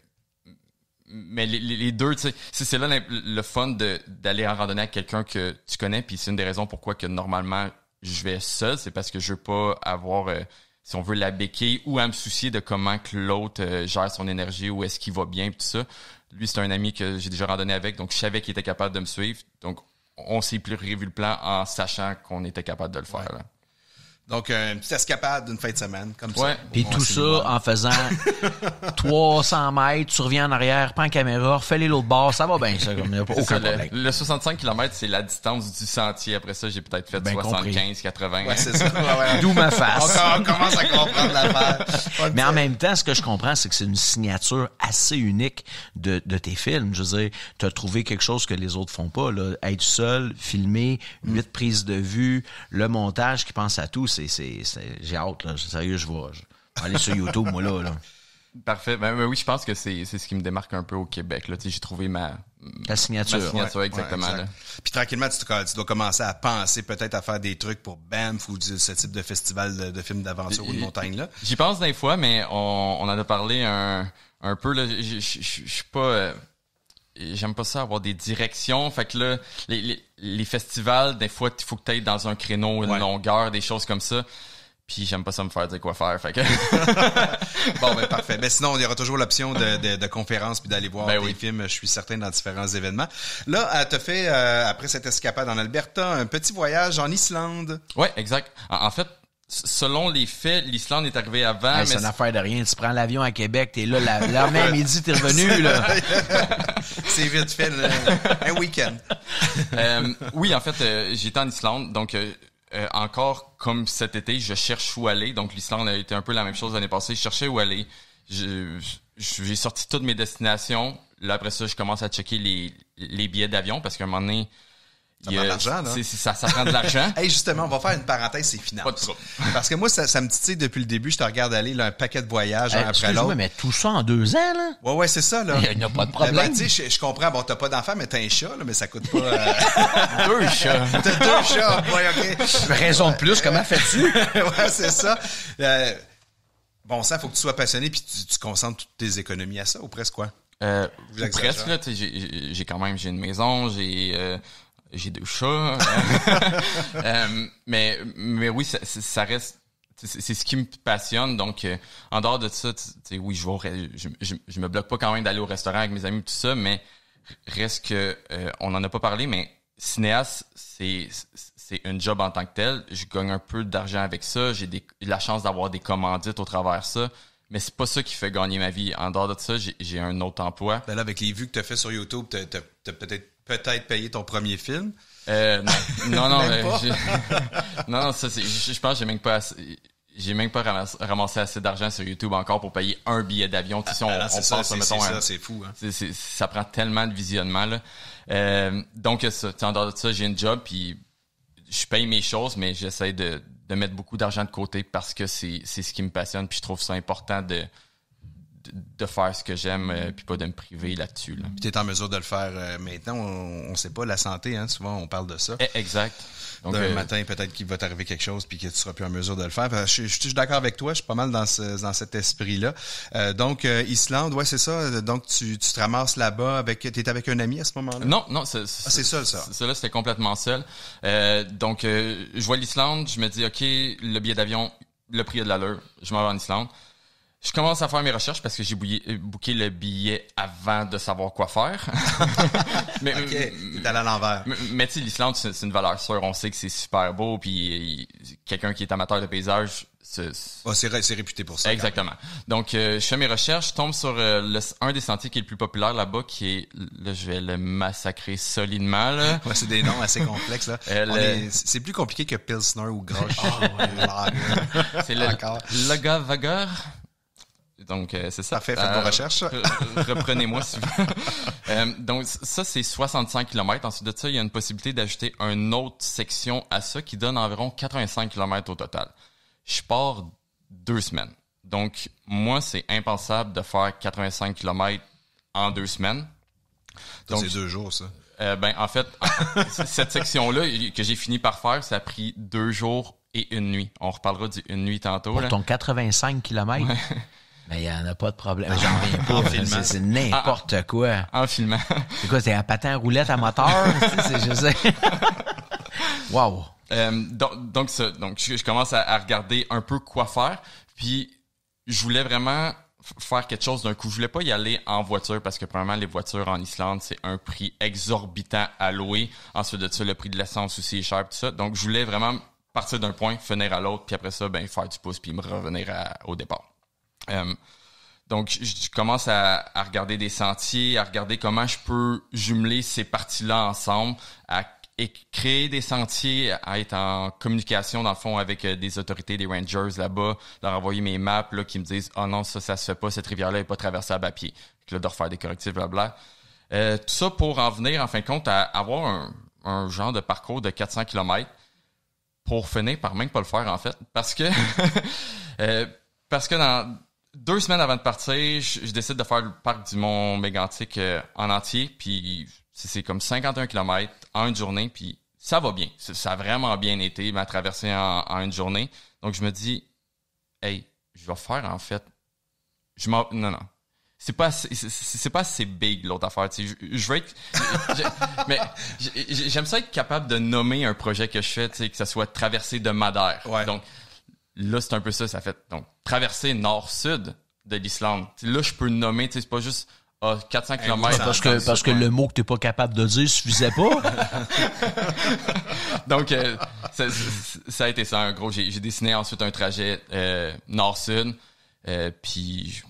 mais les, les deux, c'est là le fun d'aller en randonnée avec quelqu'un que tu connais, puis c'est une des raisons pourquoi que normalement je vais seul, c'est parce que je veux pas avoir, euh, si on veut, la béquille ou à me soucier de comment que l'autre euh, gère son énergie ou est-ce qu'il va bien, tout ça. Lui, c'est un ami que j'ai déjà randonné avec, donc je savais qu'il était capable de me suivre. Donc, on s'est plus revu le plan en sachant qu'on était capable de le faire. Là. Donc, euh, une petite escapade d'une fin de semaine, comme ouais. ça. Puis tout ça en faisant 300 mètres, tu reviens en arrière, prends caméra, fais les l'autre bord, ça va bien, ça. Comme, a aucun problème. Le, 65 km, c'est la distance du sentier. Après ça, j'ai peut-être fait 75, 80. Ouais, c'est ça. D'où ma face. On, commence à comprendre l'affaire. Mais en même temps, ce que je comprends, c'est que c'est une signature assez unique de, de tes films. Je veux dire, tu as trouvé quelque chose que les autres font pas. Là. Être seul, filmer, huit hmm. prises de vue, le montage qui pense à tout j'ai hâte, là. Sérieux, je vois. aller sur YouTube, moi, là. là. Parfait. Ben, ben oui, je pense que c'est ce qui me démarque un peu au Québec. J'ai trouvé ma, signature. Ma signature, exactement. Puis tranquillement, tu, dois commencer à penser peut-être à faire des trucs pour Banff ou ce type de festival de, films d'aventure ou de montagne-là. J'y pense des fois, mais on, on en a parlé un, un peu. Je suis pas... Euh, j'aime pas ça avoir des directions. Fait que là, les, les, les festivals, des fois, il faut que tu dans un créneau, une longueur, des choses comme ça. Puis j'aime pas ça me faire dire quoi faire. Fait que... bon, ben parfait. Mais sinon, il y aura toujours l'option de, de, de conférences puis d'aller voir ben des films, je suis certain, dans différents événements. Là, euh, tu as fait, euh, après cette escapade en Alberta, un petit voyage en Islande. Ouais, exact. en fait, selon les faits, l'Islande est arrivée avant. Mais c'est une affaire de rien. Tu prends l'avion à Québec, t'es là, la, même midi, t'es revenu, c'est vite fait, un week-end. Euh, oui, en fait, euh, j'étais en Islande, donc euh, encore comme cet été, je cherche où aller. Donc l'Islande a été un peu la même chose l'année passée. Je cherchais où aller. J'ai sorti toutes mes destinations. Là, après ça, je commence à checker les, les billets d'avion parce qu'à un moment donné, ça prend de l'argent, là. ça, ça prend de l'argent. Et justement, on va faire une parenthèse, c'est finance. Pas de Parce que moi, ça, ça me titille depuis le début. Je te regarde aller, là, un paquet de voyages un après l'autre. mais tout ça en deux ans, là. Ouais, ouais, c'est ça, là. Il n'y a pas de problème. Ben, ben, je, je, comprends. Bon, t'as pas d'enfant, mais t'as un chat, là, mais ça coûte pas. Euh, deux chats. t'as deux chats. Ouais, OK. Raison de plus, comment fais-tu? ouais, c'est ça. Euh, bon ça, faut que tu sois passionné puis tu, concentres toutes tes économies à ça ou presque quoi? Euh, presque là, j'ai quand même j'ai une maison, j'ai euh, j'ai deux chats. Euh, euh, mais, mais oui, ça, reste. C'est ce qui me passionne. Donc, euh, en dehors de ça, oui, je, vais, je, me bloque pas quand même d'aller au restaurant avec mes amis, tout ça, mais reste que, on n'en a pas parlé, mais cinéaste, c'est un job en tant que tel. Je gagne un peu d'argent avec ça. J'ai la chance d'avoir des commandites au travers ça. Mais c'est pas ça qui fait gagner ma vie. En dehors de ça, j'ai un autre emploi. Ben là, avec les vues que tu as fait sur YouTube, tu as peut-être peut-être payer ton premier film. Euh, non, non, euh, non, non, ça, c'est, je, pense que j'ai même pas j'ai même pas ramassé, assez d'argent sur YouTube encore pour payer un billet d'avion. si on, ah, ça, ça, c'est fou. Hein. ça prend tellement de visionnement. Là. Euh, donc, en dehors de ça, j'ai une job, puis je paye mes choses, mais j'essaie de, de mettre beaucoup d'argent de côté parce que c'est, c'est ce qui me passionne, puis je trouve ça important de, de faire ce que j'aime euh, puis pas de me priver là-dessus. tu es en mesure de le faire euh, maintenant. On, on, sait pas la santé, hein, souvent on parle de ça. Eh, exact. Donc, euh, matin, peut-être qu'il va t'arriver quelque chose puis que tu seras plus en mesure de le faire. Je, suis d'accord avec toi, je suis pas mal dans, dans cet esprit-là. donc, Islande, ouais, c'est ça. Donc, tu, tu te ramasses là-bas avec. Tu es avec un ami à ce moment-là? Non, non, c'est, c'est, ah, c'est seul, ça. c'était complètement seul. donc, je vois l'Islande, je me dis, OK, le billet d'avion, le prix est de l'allure, je m'en vais en Islande. Je commence à faire mes recherches parce que j'ai euh, booké le billet avant de savoir quoi faire. mais allé à l'envers. Mais, tu l'Islande, c'est une valeur sûre. On sait que c'est super beau. Puis euh, quelqu'un qui est amateur de paysage... Ah, c'est réputé pour ça. Exactement. Donc, euh, je fais mes recherches, je tombe sur un des sentiers qui est le plus populaire là-bas, qui est... Là, je vais le massacrer solidement. ouais, c'est des noms assez complexes. là. c'est plus compliqué que Pilsner ou Grosch. Ah, c'est le, le donc, euh, c'est ça. fait faites vos euh, recherches. Reprenez-moi si vous voulez. Euh, donc, ça, c'est 65 km. Ensuite de ça, il y a une possibilité d'ajouter une autre section à ça qui donne environ 85 km au total. Je pars deux semaines. Donc, moi, c'est impensable de faire 85 km en deux semaines. c'est deux jours, ça. ben, en fait, cette section-là que j'ai fini par faire, ça a pris deux jours et une nuit. On reparlera d'une nuit tantôt. Donc, ton 85 km. Mais il n'y en a pas de problème. Ah, J'en viens pas. c'est n'importe ah, ah. quoi. En filmant. C'est quoi, c'est un patin roulette à moteur? c'est wow. Euh, donc, donc, ça, donc je, commence à, regarder un peu quoi faire. Puis, je voulais vraiment faire quelque chose d'un coup. Je voulais pas y aller en voiture parce que, premièrement, les voitures en Islande, c'est un prix exorbitant à louer. Ensuite de ça, le prix de l'essence aussi est cher, tout ça. Donc, je voulais vraiment partir d'un point, finir à l'autre, puis après ça, ben, faire du pouce, puis me revenir au départ. Euh, donc, je commence à, regarder des sentiers, à regarder comment je peux jumeler ces parties-là ensemble, à créer des sentiers, à être en communication dans le fond avec euh, des autorités, des rangers là-bas, leur envoyer mes maps là, qui me disent « Oh non, ça, ça se fait pas, cette rivière-là est pas traversable à pied. » Puis là, de refaire des correctifs, blablabla Euh, tout ça pour en venir, en fin de compte, à avoir un, genre de parcours de 400 km pour finir par même pas le faire, en fait. Parce que... Euh, parce que dans, deux semaines avant de partir, je, décide de faire le parc du Mont Mégantic euh, en entier. Puis c'est comme 51 km en une journée. Puis ça va bien. Ça a vraiment bien été, ma traversée en, une journée. Donc je me dis, hey, je vais faire en fait. Je m'en. Non, non c'est pas c'est pas assez big l'autre affaire tu sais, je, mais j'aime ça être capable de nommer un projet que je fais tu sais, que ça soit traversé de Madère donc là, c'est un peu ça, ça fait. Donc, traverser nord-sud de l'Islande. Là, je peux nommer, c'est pas juste 400 ah, km. parce que, parce que le mot que t'es pas capable de dire suffisait pas. Donc, euh, ça, a été ça, un gros. J'ai dessiné ensuite un trajet euh, nord-sud, euh, puis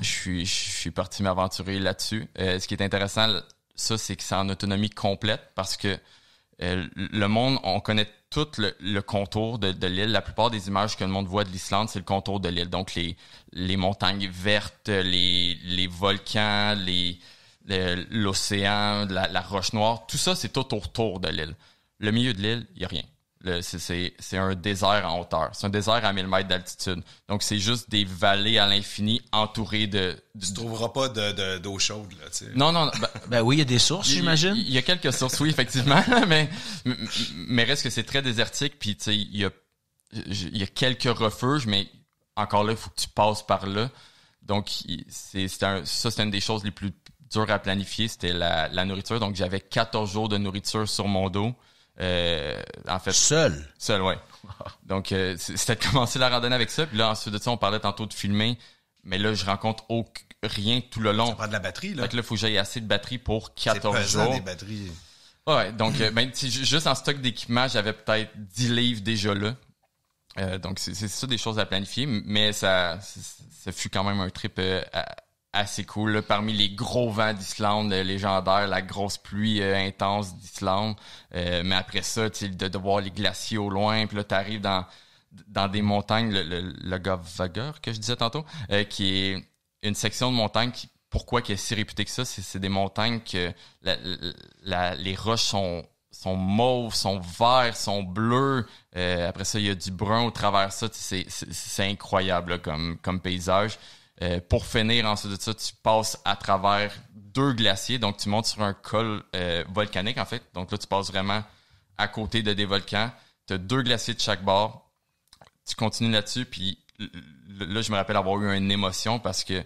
je suis, je suis parti m'aventurer là-dessus. ce qui est intéressant, ça, c'est que c'est en autonomie complète parce que euh, le monde, on connaît tout le, contour de, l'île. La plupart des images que le monde voit de l'Islande, c'est le contour de l'île. Donc, les, les montagnes vertes, les, volcans, les, l'océan, la, la, roche noire, tout ça, c'est tout autour de l'île. Le milieu de l'île, il n'y a rien. C'est un désert en hauteur. C'est un désert à 1000 mètres d'altitude. Donc, c'est juste des vallées à l'infini entourées de, de. Tu trouveras pas d'eau chaude, là, Non, non. Ben, ben, oui, il y a des sources, j'imagine. Il y, a quelques sources, oui, effectivement. mais, mais reste que c'est très désertique. Puis, tu sais, il y a, quelques refuges, mais encore là, il faut que tu passes par là. Donc, c'est ça, c'est une des choses les plus dures à planifier. C'était la, la nourriture. Donc, j'avais 14 jours de nourriture sur mon dos. Euh, en fait. Seul. Seul, oui. Donc, euh, c'était de commencer la randonnée avec ça. Puis là, ensuite de ça, on parlait tantôt de filmer. Mais là, je rencontre aucun, rien tout le long. Ça prend de la batterie, là. Fait que là, il faut que j'aille assez de batterie pour 14 jours. des batteries. Ouais, donc, même euh, ben, si juste en stock d'équipement, j'avais peut-être 10 livres déjà là. donc, c'est ça des choses à planifier. Mais ça, ça fut quand même un trip à, assez cool. Parmi les gros vents d'Islande euh, légendaires, la grosse pluie euh, intense d'Islande. Euh, mais après ça, de, de voir les glaciers au loin, puis là, arrives dans, dans des montagnes, le, le, que je disais tantôt, qui est une section de montagne qui, pourquoi qui est si réputée que ça, c'est des montagnes que les roches sont sont mauves, sont verts, sont bleus. après ça, il y a du brun au travers ça. C'est incroyable comme, comme paysage. Euh, pour finir, ensuite de ça, tu passes à travers deux glaciers. Donc, tu montes sur un col euh, volcanique, en fait. Donc là, tu passes vraiment à côté de des volcans. Tu as deux glaciers de chaque bord. Tu continues là-dessus. Puis là, je me rappelle avoir eu une émotion parce que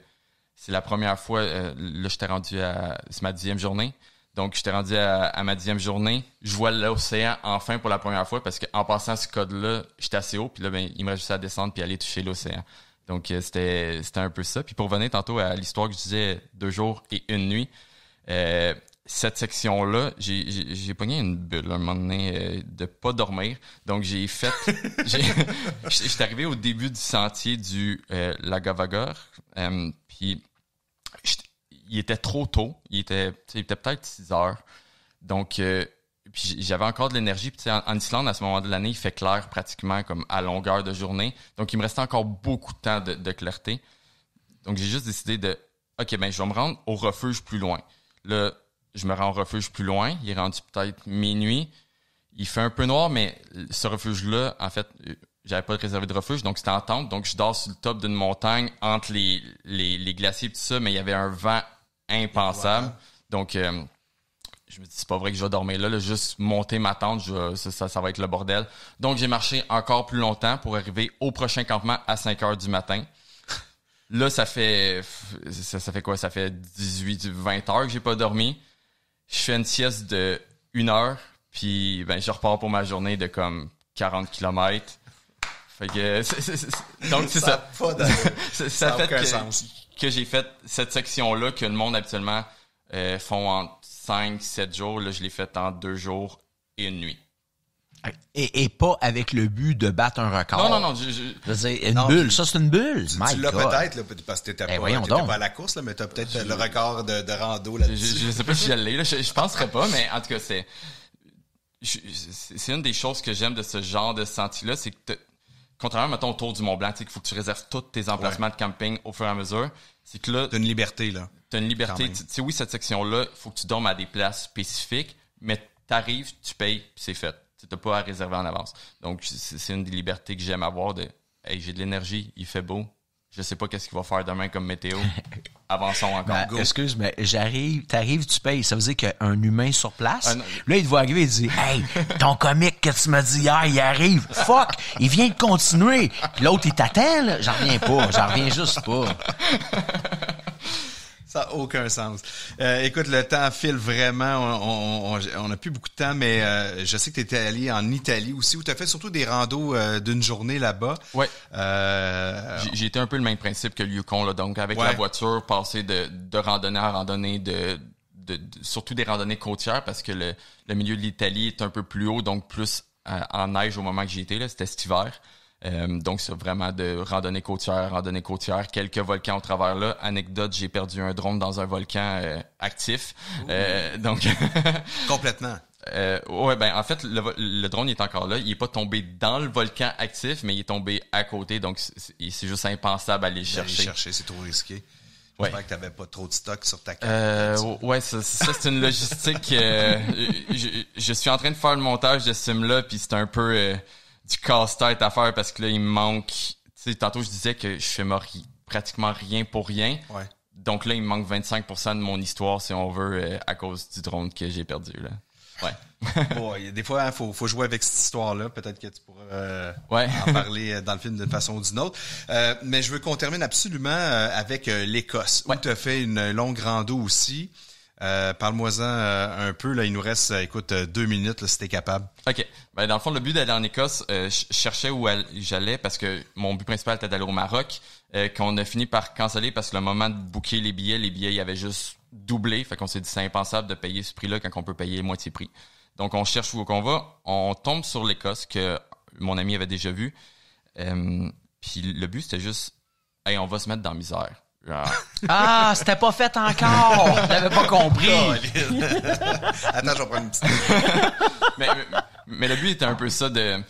c'est la première fois. Euh, là, je t'ai rendu à. C'est ma dixième journée. Donc, je t'ai rendu à, ma dixième journée. Je vois l'océan enfin pour la première fois parce qu'en passant ce code-là, j'étais assez haut. Puis là, ben, il me juste à descendre puis aller toucher l'océan. Donc, euh, c'était un peu ça. Puis pour revenir tantôt à l'histoire que je disais, deux jours et une nuit, euh, cette section-là, j'ai pogné une bulle à un moment donné euh, de pas dormir. Donc, j'ai fait... J'étais arrivé au début du sentier du euh, Lagavagor. puis, il était trop tôt. Il était, il était peut-être 6 heures. Donc, puis j'avais encore de l'énergie. Puis en, en, Islande, à ce moment de l'année, il fait clair pratiquement comme à longueur de journée. Donc, il me restait encore beaucoup de temps de, clarté. Donc, j'ai juste décidé de, OK, ben je vais me rendre au refuge plus loin. Là, je me rends au refuge plus loin. Il est rendu peut-être minuit. Il fait un peu noir, mais ce refuge-là, en fait, euh, j'avais pas de réservé de refuge, donc c'était en tente. Donc, je dors sur le top d'une montagne entre les, les, glaciers et tout ça, mais il y avait un vent impensable. Donc, euh, je me dis, c'est pas vrai que je vais dormir là, juste monter ma tente, ça, va être le bordel. Donc, j'ai marché encore plus longtemps pour arriver au prochain campement à 5 heures du matin. là, ça fait, ça, fait quoi? Ça fait 18, 20 heures que j'ai pas dormi. Je fais une sieste de 1 heure, puis ben, je repars pour ma journée de comme 40 km. Fait que, donc, c'est ça. fait que, j'ai fait cette section-là que le monde habituellement euh, font 5, 7 jours. Là, je l'ai fait en deux jours et une nuit. Et, et, pas avec le but de battre un record. Non, non, non. Je, une bulle. Ça, c'est une bulle. Tu, l'as peut-être, parce que t'étais eh, pas, pas, à la course, là, mais t'as peut-être le record de, de rando là-dessus. Je, sais pas si je l'ai, Je, penserais pas, mais en tout cas, c'est, c'est une des choses que j'aime de ce genre de sentier-là, c'est que, contrairement, mettons, au Tour du Mont-Blanc, tu sais qu'il faut que tu réserves tous tes emplacements de camping au fur et à mesure, c'est que là... T'as une liberté, là c'est une liberté. Tu oui, cette section-là, faut que tu dormes à des places spécifiques, mais tu arrives, tu payes, c'est fait. Tu n'as pas à réserver en avance. Donc, c'est une des libertés que j'aime avoir de hey, j'ai de l'énergie, il fait beau, je sais pas qu'est-ce qu'il va faire demain comme météo. Avançons encore. Ben, excuse, mais j'arrive, t'arrives, tu payes. Ça veut dire qu'un humain sur place, ah, là, il te voit arriver et dit, hey, ton comique que tu m'as dit hier, il arrive. Fuck, il vient de continuer. l'autre, il t'attend, là. J'en reviens pas. J'en reviens juste pas. Ça n'a aucun sens. Euh, écoute, le temps file vraiment. On n'a plus beaucoup de temps, mais euh, je sais que tu étais allé en Italie aussi, où tu as fait surtout des randos euh, d'une journée là-bas. Oui. J'ai été un peu le même principe que le Yukon, là, donc avec la voiture, passer de, de randonnée à randonnée, de, surtout des randonnées côtières, parce que le, le milieu de l'Italie est un peu plus haut, donc plus en neige au moment que j'y étais, c'était cet hiver. Euh, donc, c'est vraiment de randonnée côtière, randonnée côtière, quelques volcans au travers là. Anecdote, j'ai perdu un drone dans un volcan euh, actif. Euh, donc complètement. Euh, ouais, ben en fait, le, drone est encore là. Il est pas tombé dans le volcan actif, mais il est tombé à côté. Donc, c'est juste impensable à aller chercher. chercher, c'est trop risqué. Ouais. que tu n'avais pas trop de stock sur ta carte. Euh, ouais, ça, c'est une logistique. je, suis en train de faire le montage de ce film-là, puis c'est un peu du casse-tête à faire parce que là, il me manque. Tu sais, tantôt, je disais que je fais pratiquement rien pour rien. Ouais. Donc là, il me manque 25% de mon histoire, si on veut, euh, à cause du drone que j'ai perdu. Là. Ouais. bon, des fois, il hein, faut, faut, jouer avec cette histoire-là. Peut-être que tu pourras euh, ouais. en parler euh, dans le film d'une façon ou d'une autre. Euh, mais je veux qu'on termine absolument avec l'Écosse, où tu as fait une longue rando aussi. Euh, parle-moi-en euh, un peu. Là, il nous reste, euh, écoute, deux minutes si t'es capable. OK. Ben, dans le fond, le but d'aller en Écosse, je cherchais où j'allais parce que mon but principal était d'aller au Maroc, qu'on a fini par canceller parce que le moment de booker les billets, les billets, avaient juste doublé. Fait qu'on s'est dit, c'est impensable de payer ce prix-là quand on peut payer moitié prix. Donc, on cherche où qu'on va. On tombe sur l'Écosse que mon ami avait déjà vu. Puis le but, c'était juste, hey, on va se mettre dans la misère ah, c'était pas fait encore. T'avais pas compris. Attends, je vais une petite. mais, le but était un peu ça de,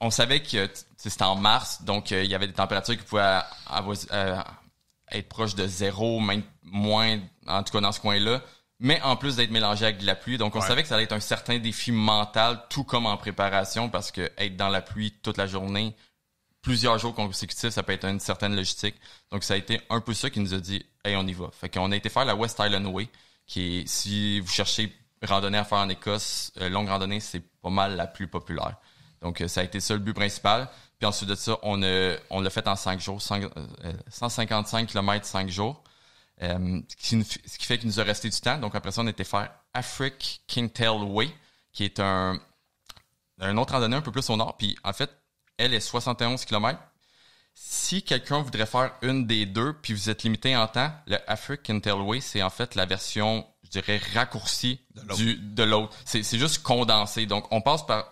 on savait que c'était en mars, donc euh, il y avait des températures qui pouvaient avoir euh, être proches de zéro, même moins, en tout cas dans ce coin-là. Mais en plus d'être mélangé avec de la pluie, donc on savait que ça allait être un certain défi mental, tout comme en préparation, parce que être dans la pluie toute la journée, plusieurs jours consécutifs, ça peut être une certaine logistique. Donc, ça a été un peu ça qui nous a dit, hey, on y va. Fait qu'on a été faire la West Island Way, qui est, si vous cherchez randonnée à faire en Écosse, euh, longue randonnée, c'est pas mal la plus populaire. Donc, euh, ça a été ça le but principal. Puis ensuite de ça, on, euh, on l'a fait en cinq jours, 155 km 5 jours, ce qui, fait qu'il nous a resté du temps. Donc, après ça, on a été faire Africa Kingtail Way, qui est un, un autre randonnée un peu plus au nord. Puis, en fait, elle est 71 km. Si quelqu'un voudrait faire une des deux, puis vous êtes limité en temps, le African Tailway, c'est en fait la version, je dirais, raccourcie de l'autre. C'est juste condensé. Donc, on passe par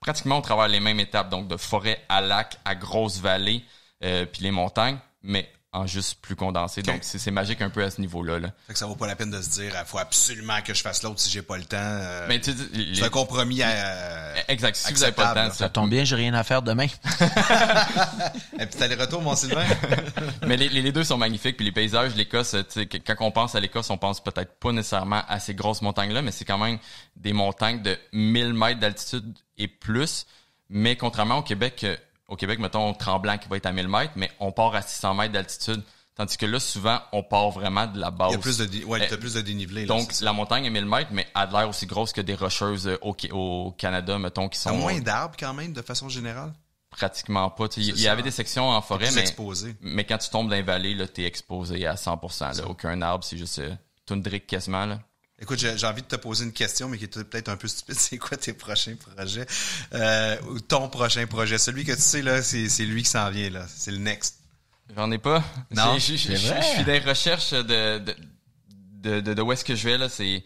pratiquement au travers les mêmes étapes, donc de forêt à lac, à grosse vallée, euh, puis les montagnes, mais en juste plus condensé. Donc, c'est magique un peu à ce niveau-là. Là. Fait ça vaut pas la peine de se dire, il ah, faut absolument que je fasse l'autre si j'ai pas le temps. Euh, mais tu c'est un compromis à, eh, Exact. Si vous avez pas le temps, ça tombe bien, j'ai rien à faire demain. Et puis, t'as les retours, mon Sylvain. Mais les, deux sont magnifiques. Puis les paysages, l'Écosse, quand on pense à l'Écosse, on pense peut-être pas nécessairement à ces grosses montagnes-là, mais c'est quand même des montagnes de 1000 mètres d'altitude et plus. Mais contrairement au Québec, euh, au Québec, mettons, Tremblant qui va être à 1000 mètres, mais on part à 600 mètres d'altitude. Tandis que là, souvent, on part vraiment de la base. Il y a plus de, euh, plus dénivelé. Donc, la montagne est 1000 mètres, mais a l'air aussi grosse que des rocheuses euh, au, Canada, mettons, qui sont... moins d'arbres quand même, de façon générale? Pratiquement pas. Il y avait des sections en forêt, mais, mais quand tu tombes dans les vallées, t'es exposé à 100%. Là, aucun arbre, c'est juste tout euh, toundrique quasiment. Là. Écoute, j'ai envie de te poser une question, mais qui est peut-être un peu stupide. C'est quoi tes prochains projets? Euh, ou ton prochain projet? Celui que tu sais, là, c'est lui qui s'en vient, là. C'est le next. J'en ai pas. Non. Je, suis des recherches de, de, de, où est-ce que je vais, là. C'est.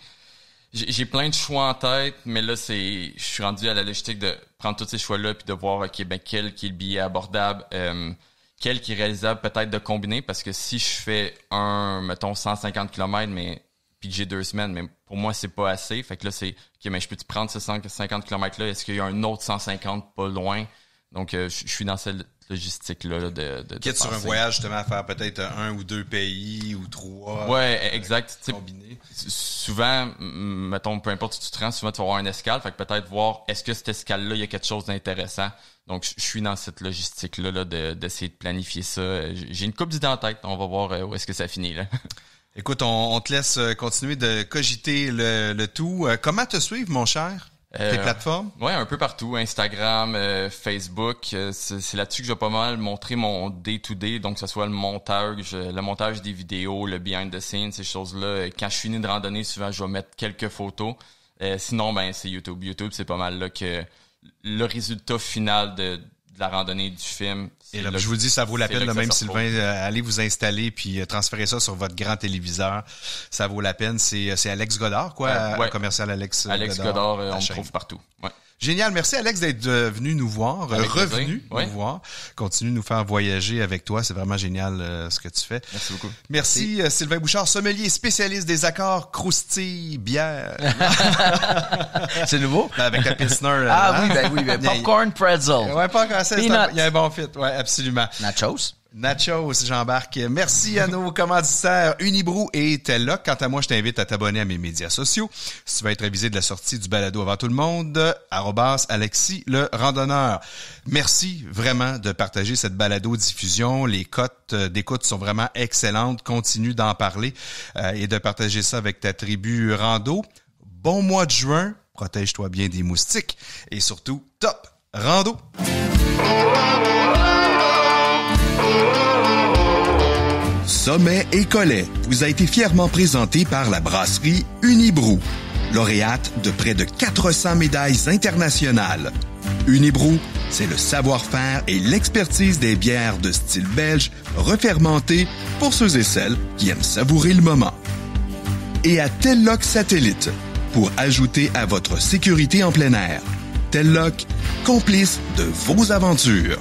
J'ai plein de choix en tête, mais là, c'est, je suis rendu à la logistique de prendre tous ces choix-là puis de voir, OK, ben, quel qui est le billet abordable, euh, quel qui est réalisable peut-être de combiner, parce que si je fais un, mettons, 150 km, mais puis j'ai deux semaines, mais pour moi, c'est pas assez. Fait que là, c'est, mais je peux-tu prendre ces 150 km-là? Est-ce qu'il y a un autre 150 pas loin? Donc, euh, je suis dans cette logistique-là de, de, Quitte sur un voyage, justement, à faire peut-être un ou deux pays ou trois. Ouais, e, exact. Euh, souvent, mettons, peu importe si tu te rends, souvent, tu vas avoir un escale. Fait que peut-être voir, est-ce que cette escale-là, il y a quelque chose d'intéressant? Donc, je suis dans cette logistique-là d'essayer de, planifier ça. J'ai une coupe d'idées en tête. On va voir euh, où est-ce que ça finit. là. Écoute, on, te laisse euh, continuer de cogiter le, tout. Euh, comment te suivre, mon cher? Tes euh, plateformes? Oui, un peu partout. Instagram, Facebook. c'est là-dessus que j'ai pas mal montré mon day-to-day. donc, que ce soit le montage, le montage des vidéos, le behind the scenes, ces choses-là. Quand je finis de randonnée, souvent, je vais mettre quelques photos. sinon, ben, c'est YouTube. YouTube, c'est pas mal là que le résultat final de, la randonnée, du film. Et je vous dis, ça vaut la peine, même Sylvain, euh, allez vous installer puis euh, transférez transférer ça sur votre grand téléviseur. Ça vaut la peine. C'est euh, Alex Godard, quoi, commercial Alex, Alex Godard. on le trouve partout. Ouais. Génial. Merci, Alex, d'être euh, venu nous voir, euh, revenu nous voir. Continue de nous faire voyager avec toi. C'est vraiment génial euh, ce que tu fais. Merci beaucoup. Merci, Sylvain Bouchard, sommelier spécialiste des accords croustilles, bière. c'est nouveau? Ben, avec la Pilsner. ah oui, hein? ben oui. Ben, popcorn pretzel. Ouais, popcorn, c'est Il y a un bon fit. Ouais, absolument. Nachos. Nachos, j'embarque. Merci à nos commanditaires Unibrou et Telloc. Quant à moi, je t'invite à t'abonner à mes médias sociaux. Si tu vas être avisé de la sortie du balado avant tout le monde, arrobas Alexis le randonneur. Merci vraiment de partager cette balado diffusion. Les cotes d'écoute sont vraiment excellentes. Continue d'en parler euh, et de partager ça avec ta tribu rando. Bon mois de juin. Protège-toi bien des moustiques et surtout, top rando! Sommet et Collet vous a été fièrement présenté par la brasserie Unibrou, lauréate de près de 400 médailles internationales. Unibrou, c'est le savoir-faire et l'expertise des bières de style belge refermentées pour ceux et celles qui aiment savourer le moment. Et à Telloc Satellite, pour ajouter à votre sécurité en plein air. Telloc, complice de vos aventures.